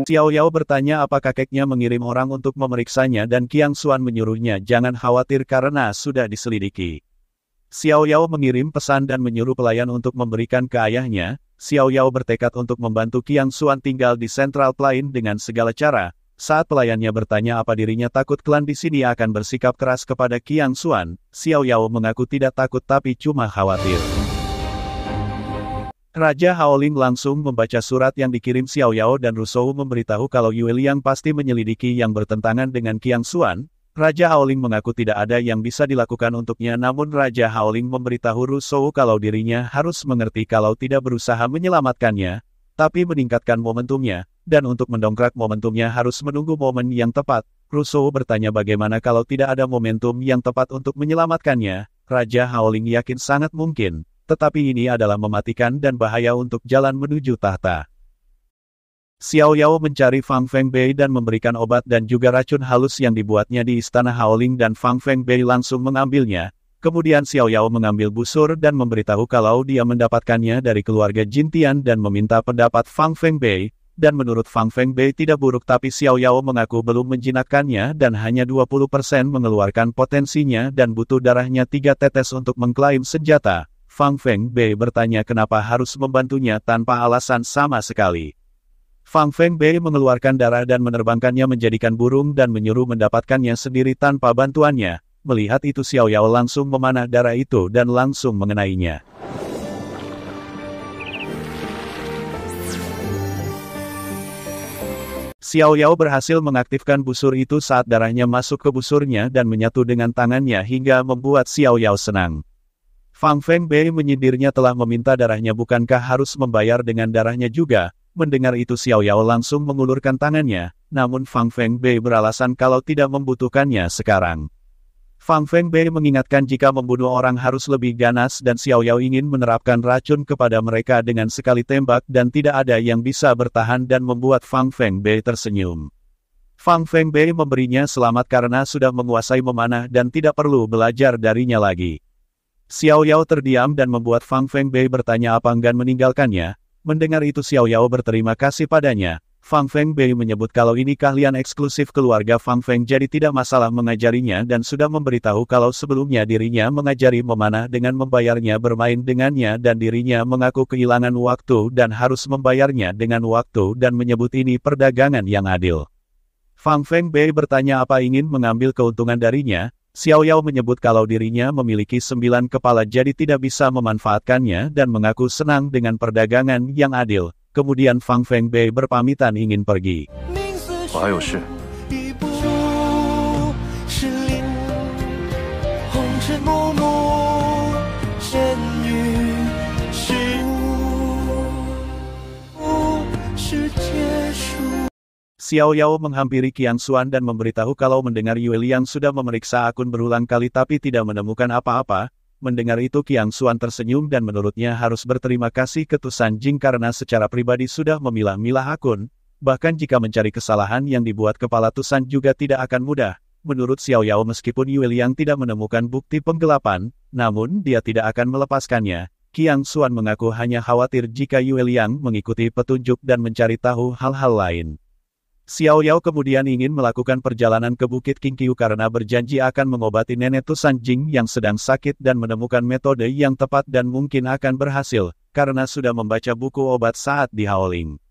Xiao Yao bertanya apa kakeknya mengirim orang untuk memeriksanya dan Kiang Xuan menyuruhnya jangan khawatir karena sudah diselidiki. Xiao Yao mengirim pesan dan menyuruh pelayan untuk memberikan ke ayahnya, Xiao Yao bertekad untuk membantu Qiang Xuan tinggal di Central Plain dengan segala cara, saat pelayannya bertanya apa dirinya takut klan di sini akan bersikap keras kepada Qiang Xuan, Xiao Yao mengaku tidak takut tapi cuma khawatir. Raja Haoling langsung membaca surat yang dikirim Xiao Yao dan Rousseau memberitahu kalau Yue Liang pasti menyelidiki yang bertentangan dengan Qiang Xuan, Raja Haoling mengaku tidak ada yang bisa dilakukan untuknya namun Raja Haoling memberitahu Rusou kalau dirinya harus mengerti kalau tidak berusaha menyelamatkannya, tapi meningkatkan momentumnya, dan untuk mendongkrak momentumnya harus menunggu momen yang tepat. Rusou bertanya bagaimana kalau tidak ada momentum yang tepat untuk menyelamatkannya, Raja Haoling yakin sangat mungkin, tetapi ini adalah mematikan dan bahaya untuk jalan menuju tahta. Xiao Yao mencari Fang Feng Bei dan memberikan obat dan juga racun halus yang dibuatnya di Istana Haoling dan Fang Feng Bei langsung mengambilnya. Kemudian Xiao Yao mengambil busur dan memberitahu kalau dia mendapatkannya dari keluarga Jintian dan meminta pendapat Fang Feng Bei. Dan menurut Fang Feng Bei tidak buruk tapi Xiao Yao mengaku belum menjinakkannya dan hanya 20% mengeluarkan potensinya dan butuh darahnya tiga tetes untuk mengklaim senjata. Fang Feng Bei bertanya kenapa harus membantunya tanpa alasan sama sekali. Fang Feng Bei mengeluarkan darah dan menerbangkannya menjadikan burung dan menyuruh mendapatkannya sendiri tanpa bantuannya. Melihat itu Xiao Yao langsung memanah darah itu dan langsung mengenainya. Xiao Yao berhasil mengaktifkan busur itu saat darahnya masuk ke busurnya dan menyatu dengan tangannya hingga membuat Xiao Yao senang. Fang Feng Bei menyindirnya telah meminta darahnya bukankah harus membayar dengan darahnya juga, Mendengar itu Xiao Yao langsung mengulurkan tangannya, namun Fang Feng Bei beralasan kalau tidak membutuhkannya sekarang. Fang Feng Bei mengingatkan jika membunuh orang harus lebih ganas dan Xiao Yao ingin menerapkan racun kepada mereka dengan sekali tembak dan tidak ada yang bisa bertahan dan membuat Fang Feng Bei tersenyum. Fang Feng Bei memberinya selamat karena sudah menguasai memanah dan tidak perlu belajar darinya lagi. Xiao Yao terdiam dan membuat Fang Feng Bei bertanya apa enggan meninggalkannya, Mendengar itu Xiao Yao berterima kasih padanya. Fang Feng Bei menyebut kalau ini keahlian eksklusif keluarga Fang Feng jadi tidak masalah mengajarinya dan sudah memberitahu kalau sebelumnya dirinya mengajari memanah dengan membayarnya bermain dengannya dan dirinya mengaku kehilangan waktu dan harus membayarnya dengan waktu dan menyebut ini perdagangan yang adil. Fang Feng Bei bertanya apa ingin mengambil keuntungan darinya, Xiao Yao menyebut kalau dirinya memiliki sembilan kepala jadi tidak bisa memanfaatkannya dan mengaku senang dengan perdagangan yang adil. Kemudian Fang Feng Bei berpamitan ingin pergi. Xiao Yao menghampiri Qian Xuan dan memberitahu kalau mendengar Yue Liang sudah memeriksa akun berulang kali tapi tidak menemukan apa-apa, mendengar itu Qian Xuan tersenyum dan menurutnya harus berterima kasih ke Tusan Jing karena secara pribadi sudah memilah-milah akun, bahkan jika mencari kesalahan yang dibuat kepala Tusan juga tidak akan mudah. Menurut Xiao Yao meskipun Yue Liang tidak menemukan bukti penggelapan, namun dia tidak akan melepaskannya. Qian Xuan mengaku hanya khawatir jika Yue Liang mengikuti petunjuk dan mencari tahu hal-hal lain. Xiao Yao kemudian ingin melakukan perjalanan ke Bukit King Qingqiu karena berjanji akan mengobati nenek Tusan Jing yang sedang sakit dan menemukan metode yang tepat dan mungkin akan berhasil, karena sudah membaca buku obat saat di Haoling.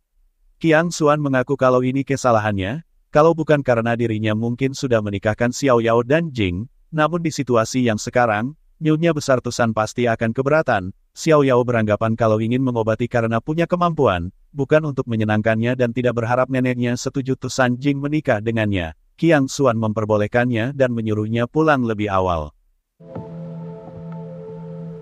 Qiang Xuan mengaku kalau ini kesalahannya, kalau bukan karena dirinya mungkin sudah menikahkan Xiao Yao dan Jing, namun di situasi yang sekarang, nyutnya besar Tusan pasti akan keberatan, Xiao Yao beranggapan kalau ingin mengobati karena punya kemampuan, bukan untuk menyenangkannya dan tidak berharap neneknya setuju Tusan Jing menikah dengannya. Qiang Xuan memperbolehkannya dan menyuruhnya pulang lebih awal.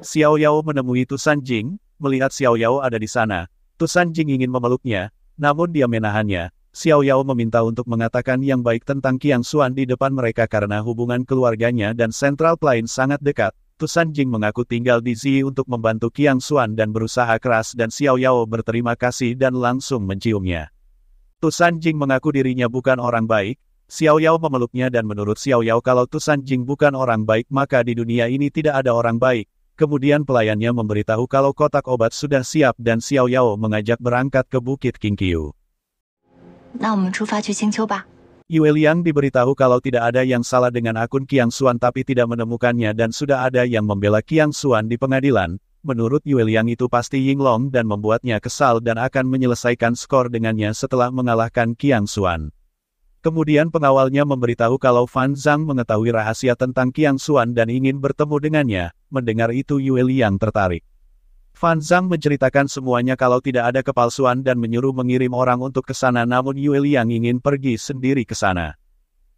Xiao Yao menemui Tusan Jing, melihat Xiao Yao ada di sana. Tusan Jing ingin memeluknya, namun dia menahannya. Xiao Yao meminta untuk mengatakan yang baik tentang Qiang Xuan di depan mereka karena hubungan keluarganya dan Central Plain sangat dekat, waktu Jing mengaku tinggal di Zi untuk membantu Qiang Xuan dan berusaha keras dan Xiao Yao berterima kasih dan langsung menciumnya. Tusan Jing mengaku dirinya bukan orang baik, Xiao Yao memeluknya dan menurut Xiao Yao kalau Tusan Jing bukan orang baik maka di dunia ini tidak ada orang baik. Kemudian pelayannya memberitahu kalau kotak obat sudah siap dan Xiao Yao mengajak berangkat ke Bukit Qingqiu. 那我们出发去星丘吧。Yue Liang diberitahu kalau tidak ada yang salah dengan akun Qiang Xuan tapi tidak menemukannya dan sudah ada yang membela Qiang Xuan di pengadilan, menurut Yue Liang itu pasti Ying Long dan membuatnya kesal dan akan menyelesaikan skor dengannya setelah mengalahkan Qiang Xuan. Kemudian pengawalnya memberitahu kalau Fan Zhang mengetahui rahasia tentang Qiang Xuan dan ingin bertemu dengannya, mendengar itu Yue Liang tertarik. Fan Zhang menceritakan semuanya kalau tidak ada kepalsuan dan menyuruh mengirim orang untuk ke sana namun Yue Liang ingin pergi sendiri ke sana.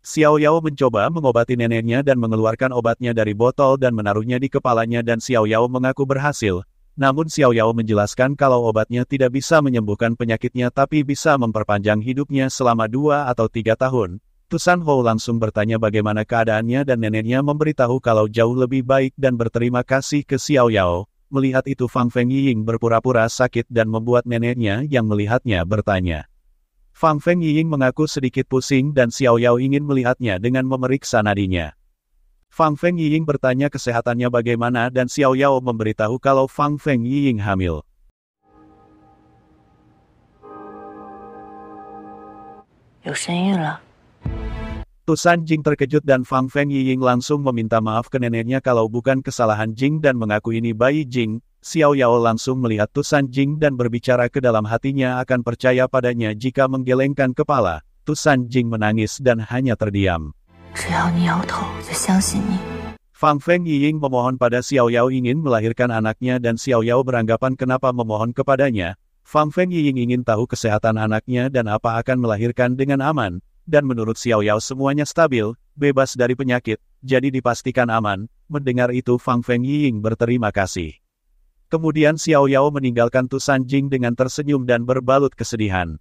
Xiao Yao mencoba mengobati neneknya dan mengeluarkan obatnya dari botol dan menaruhnya di kepalanya dan Xiao Yao mengaku berhasil. Namun Xiao Yao menjelaskan kalau obatnya tidak bisa menyembuhkan penyakitnya tapi bisa memperpanjang hidupnya selama dua atau tiga tahun. Tusan Hou langsung bertanya bagaimana keadaannya dan neneknya memberitahu kalau jauh lebih baik dan berterima kasih ke Xiao Yao. Melihat itu Fang Feng Ying berpura-pura sakit dan membuat neneknya yang melihatnya bertanya. Fang Feng Ying mengaku sedikit pusing dan Xiao Yao ingin melihatnya dengan memeriksa nadinya. Fang Feng Ying bertanya kesehatannya bagaimana dan Xiao Yao memberitahu kalau Fang Feng Ying hamil. Tusan Jing terkejut dan Fang Feng Yiying langsung meminta maaf ke neneknya kalau bukan kesalahan Jing dan mengaku ini bayi Jing. Xiao Yao langsung melihat Tusan Jing dan berbicara ke dalam hatinya akan percaya padanya jika menggelengkan kepala. Tusan Jing menangis dan hanya terdiam. Fang Feng Yiying memohon pada Xiao Yao ingin melahirkan anaknya dan Xiao Yao beranggapan kenapa memohon kepadanya. Fang Feng Yiying ingin tahu kesehatan anaknya dan apa akan melahirkan dengan aman dan menurut Xiao Yao semuanya stabil, bebas dari penyakit, jadi dipastikan aman. Mendengar itu Fang Feng Ying berterima kasih. Kemudian Xiao Yao meninggalkan Tu Sanjing dengan tersenyum dan berbalut kesedihan.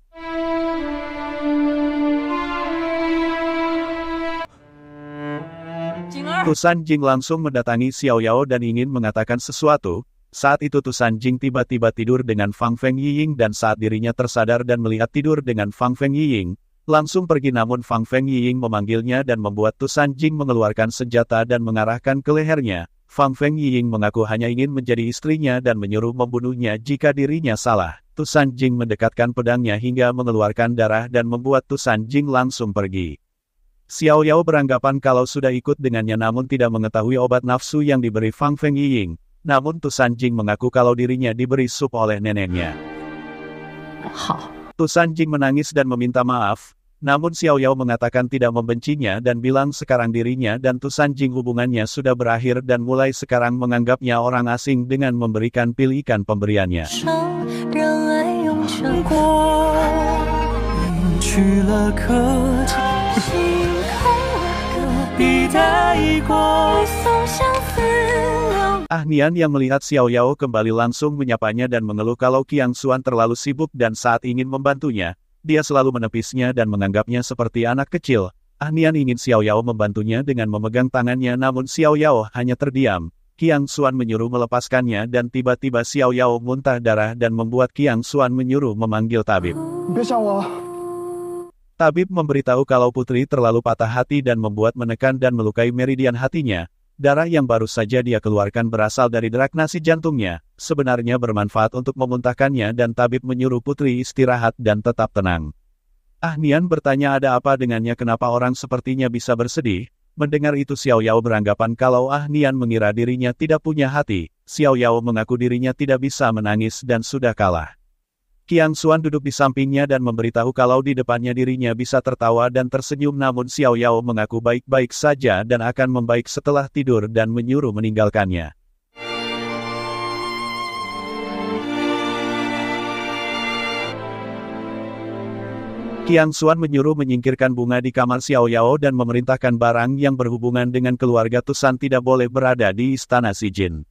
Tu Sanjing langsung mendatangi Xiao Yao dan ingin mengatakan sesuatu. Saat itu Tu Sanjing tiba-tiba tidur dengan Fang Feng Yiying dan saat dirinya tersadar dan melihat tidur dengan Fang Feng Yiying, langsung pergi namun Fang Feng Ying memanggilnya dan membuat Tusan Jing mengeluarkan senjata dan mengarahkan ke lehernya. Fang Feng Ying mengaku hanya ingin menjadi istrinya dan menyuruh membunuhnya jika dirinya salah. Tusan Jing mendekatkan pedangnya hingga mengeluarkan darah dan membuat Tusan Jing langsung pergi. Xiao Yao beranggapan kalau sudah ikut dengannya namun tidak mengetahui obat nafsu yang diberi Fang Feng Ying. Namun Tusan Jing mengaku kalau dirinya diberi sup oleh neneknya. 好。Tu Sanjing menangis dan meminta maaf, namun Xiao Yao mengatakan tidak membencinya dan bilang sekarang dirinya dan Tu Sanjing hubungannya sudah berakhir dan mulai sekarang menganggapnya orang asing dengan memberikan pilihan pemberiannya. Ah Nian yang melihat Xiao Yao kembali langsung menyapanya dan mengeluh kalau Qiang Xuan terlalu sibuk dan saat ingin membantunya, dia selalu menepisnya dan menganggapnya seperti anak kecil. Ah Nian ingin Xiao Yao membantunya dengan memegang tangannya namun Xiao Yao hanya terdiam. Qiang Xuan menyuruh melepaskannya dan tiba-tiba Xiao Yao muntah darah dan membuat Qiang Xuan menyuruh memanggil tabib. Tabib memberitahu kalau putri terlalu patah hati dan membuat menekan dan melukai meridian hatinya, Darah yang baru saja dia keluarkan berasal dari derak nasi jantungnya, sebenarnya bermanfaat untuk memuntahkannya dan tabib menyuruh putri istirahat dan tetap tenang. Ah Nian bertanya ada apa dengannya kenapa orang sepertinya bisa bersedih, mendengar itu Xiao Yao beranggapan kalau Ah Nian mengira dirinya tidak punya hati, Xiao Yao mengaku dirinya tidak bisa menangis dan sudah kalah. Qian Xuan duduk di sampingnya dan memberitahu kalau di depannya dirinya bisa tertawa dan tersenyum namun Xiao Yao mengaku baik-baik saja dan akan membaik setelah tidur dan menyuruh meninggalkannya. Qian Xuan menyuruh menyingkirkan bunga di kamar Xiao Yao dan memerintahkan barang yang berhubungan dengan keluarga Tusan tidak boleh berada di istana Xi Jin.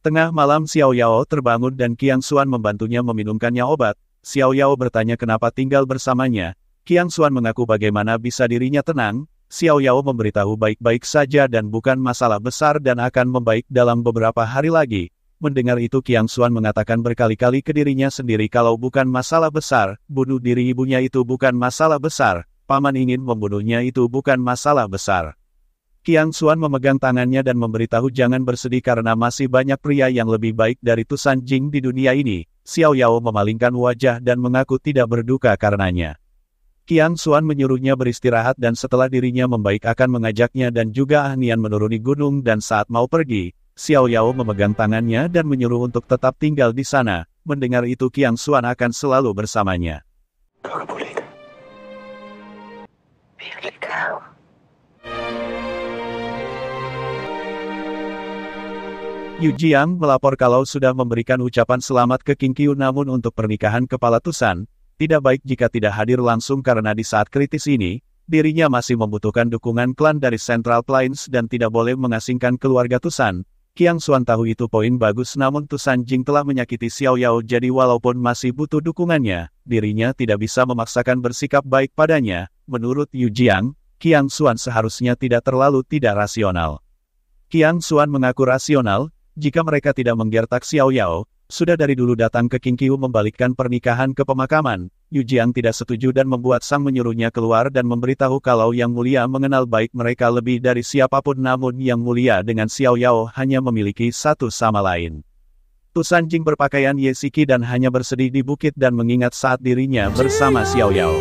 Tengah malam Xiao Yao terbangun dan Qiang Xuan membantunya meminumkannya obat. Xiao Yao bertanya kenapa tinggal bersamanya. Qiang Xuan mengaku bagaimana bisa dirinya tenang. Xiao Yao memberitahu baik-baik saja dan bukan masalah besar dan akan membaik dalam beberapa hari lagi. Mendengar itu Qiang Xuan mengatakan berkali-kali ke dirinya sendiri kalau bukan masalah besar, bunuh diri ibunya itu bukan masalah besar, paman ingin membunuhnya itu bukan masalah besar. Kiang Xuan memegang tangannya dan memberitahu jangan bersedih karena masih banyak pria yang lebih baik dari Tusan Jing di dunia ini. Xiao Yao memalingkan wajah dan mengaku tidak berduka karenanya. Kiang Xuan menyuruhnya beristirahat dan setelah dirinya membaik akan mengajaknya dan juga Ahnian menuruni gunung dan saat mau pergi, Xiao Yao memegang tangannya dan menyuruh untuk tetap tinggal di sana. Mendengar itu Kiang Xuan akan selalu bersamanya. Kau boleh. Kan? Biarkan. Yu Jiang melapor kalau sudah memberikan ucapan selamat ke King Qiu namun untuk pernikahan kepala Tusan, tidak baik jika tidak hadir langsung karena di saat kritis ini, dirinya masih membutuhkan dukungan klan dari Central Plains dan tidak boleh mengasingkan keluarga Tusan. Kiang Xuan tahu itu poin bagus namun Tusan Jing telah menyakiti Xiao Yao jadi walaupun masih butuh dukungannya, dirinya tidak bisa memaksakan bersikap baik padanya. Menurut Yu Jiang, Kiang Xuan seharusnya tidak terlalu tidak rasional. Kiang Xuan mengaku rasional, jika mereka tidak menggertak Xiao Yao, sudah dari dulu datang ke Qingqiu membalikkan pernikahan ke pemakaman, Yu Jiang tidak setuju dan membuat Sang menyuruhnya keluar dan memberitahu kalau Yang Mulia mengenal baik mereka lebih dari siapapun namun Yang Mulia dengan Xiao Yao hanya memiliki satu sama lain. Tu Sanjing berpakaian Yesiki dan hanya bersedih di bukit dan mengingat saat dirinya bersama Xiao Yao.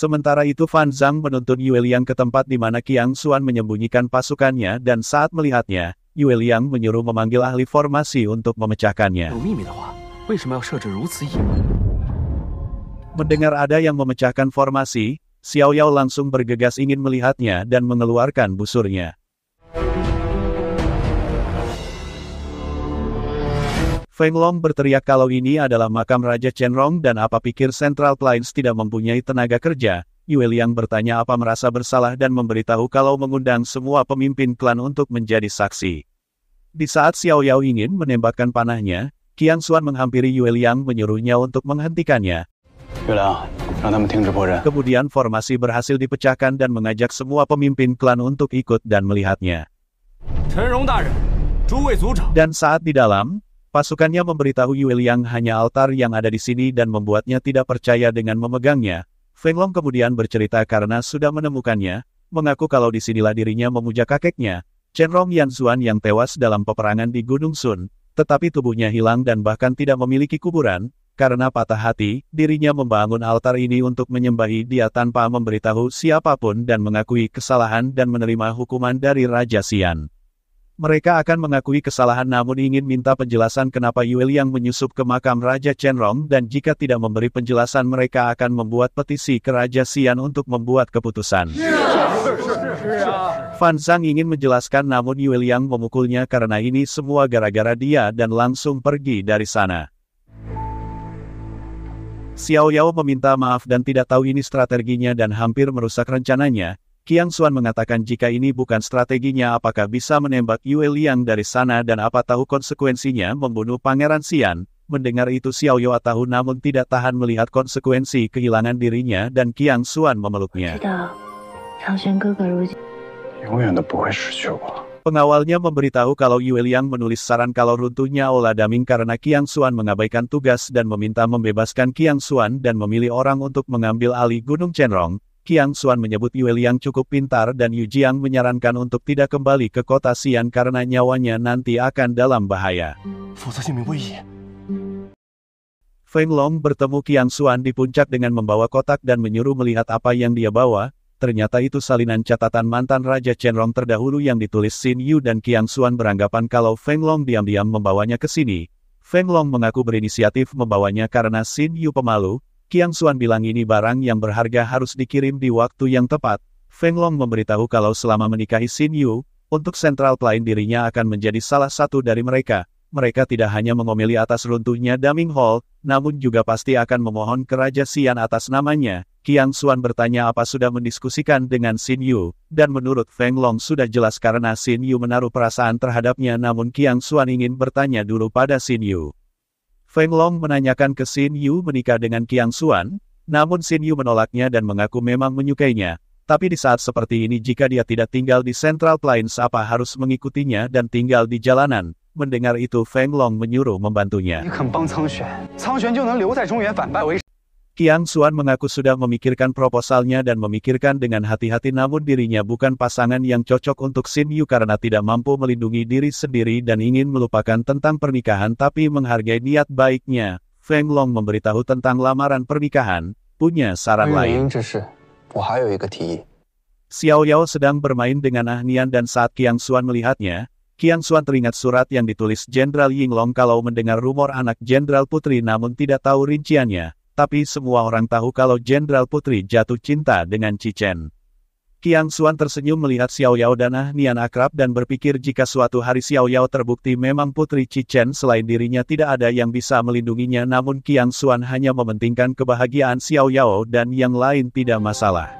Sementara itu Fan Zhang menuntun Yue Liang ke tempat di mana Qiang Xuan menyembunyikan pasukannya dan saat melihatnya, Yue Liang menyuruh memanggil ahli formasi untuk memecahkannya. Mendengar ada yang memecahkan formasi, Xiao Yao langsung bergegas ingin melihatnya dan mengeluarkan busurnya. Feng Long berteriak kalau ini adalah makam Raja Chen Rong dan apa pikir Central Plains tidak mempunyai tenaga kerja, Yue Liang bertanya apa merasa bersalah dan memberitahu kalau mengundang semua pemimpin klan untuk menjadi saksi. Di saat Xiao Yao ingin menembakkan panahnya, Qiang Xuan menghampiri Yue Liang menyuruhnya untuk menghentikannya. Kemudian formasi berhasil dipecahkan dan mengajak semua pemimpin klan untuk ikut dan melihatnya. Dan saat di dalam, Pasukannya memberitahu Yue Liang hanya altar yang ada di sini dan membuatnya tidak percaya dengan memegangnya. Feng Long kemudian bercerita karena sudah menemukannya, mengaku kalau di sinilah dirinya memuja kakeknya, Chen Rong Yan Zuan yang tewas dalam peperangan di Gunung Sun, tetapi tubuhnya hilang dan bahkan tidak memiliki kuburan, karena patah hati, dirinya membangun altar ini untuk menyembahi dia tanpa memberitahu siapapun dan mengakui kesalahan dan menerima hukuman dari Raja Xian. Mereka akan mengakui kesalahan namun ingin minta penjelasan kenapa Yuel yang menyusup ke makam Raja Chen Rong dan jika tidak memberi penjelasan mereka akan membuat petisi ke Raja Xian untuk membuat keputusan. Fan Zhang ingin menjelaskan namun Yuel yang memukulnya karena ini semua gara-gara dia dan langsung pergi dari sana. Xiao Yao meminta maaf dan tidak tahu ini strateginya dan hampir merusak rencananya, Qiang Xuan mengatakan jika ini bukan strateginya apakah bisa menembak Yue Liang dari sana dan apa tahu konsekuensinya membunuh Pangeran Xian. Mendengar itu Xiao Yao tahu namun tidak tahan melihat konsekuensi kehilangan dirinya dan Qiang Xuan memeluknya. Pengawalnya memberitahu kalau Yue Liang menulis saran kalau runtuhnya Ola Daming karena Qiang Xuan mengabaikan tugas dan meminta membebaskan Qiang Xuan dan memilih orang untuk mengambil alih Gunung Chenrong, Qiang Xuan menyebut Yue Liang cukup pintar dan Yu Jiang menyarankan untuk tidak kembali ke kota Xian karena nyawanya nanti akan dalam bahaya. Feng Long bertemu Qiang Xuan di puncak dengan membawa kotak dan menyuruh melihat apa yang dia bawa, ternyata itu salinan catatan mantan Raja Chenrong terdahulu yang ditulis Xin Yu dan Qiang Xuan beranggapan kalau Feng Long diam-diam membawanya ke sini. Feng Long mengaku berinisiatif membawanya karena Xin Yu pemalu, Kiang Suan bilang ini barang yang berharga harus dikirim di waktu yang tepat. Feng Long memberitahu kalau selama menikahi Xin Yu, untuk sentral klien dirinya akan menjadi salah satu dari mereka. Mereka tidak hanya mengomeli atas runtuhnya Daming Hall, namun juga pasti akan memohon ke Raja Xian atas namanya. Kiang Suan bertanya apa sudah mendiskusikan dengan Xin Yu, dan menurut Feng Long sudah jelas karena Xin Yu menaruh perasaan terhadapnya namun Kiang Suan ingin bertanya dulu pada Xin Yu. Feng Long menanyakan ke Xin Yu menikah dengan Qiang Xuan, namun Xin Yu menolaknya dan mengaku memang menyukainya. Tapi di saat seperti ini jika dia tidak tinggal di Central Plains apa harus mengikutinya dan tinggal di jalanan. Mendengar itu Feng Long menyuruh membantunya. (laughs) Qiang Suan mengaku sudah memikirkan proposalnya dan memikirkan dengan hati-hati namun dirinya bukan pasangan yang cocok untuk Sin Yu karena tidak mampu melindungi diri sendiri dan ingin melupakan tentang pernikahan tapi menghargai niat baiknya. Feng Long memberitahu tentang lamaran pernikahan, punya saran lain. Xiao Yao sedang bermain dengan Ah Nian dan saat Kiang Suan melihatnya, Kiang Suan teringat surat yang ditulis Jenderal Ying Long kalau mendengar rumor anak Jenderal Putri namun tidak tahu rinciannya tapi semua orang tahu kalau Jenderal Putri jatuh cinta dengan Cichen. Qiang Xuan tersenyum melihat Xiao Yao dan Ah Nian akrab dan berpikir jika suatu hari Xiao Yao terbukti memang Putri Cichen selain dirinya tidak ada yang bisa melindunginya namun Qiang Xuan hanya mementingkan kebahagiaan Xiao Yao dan yang lain tidak masalah.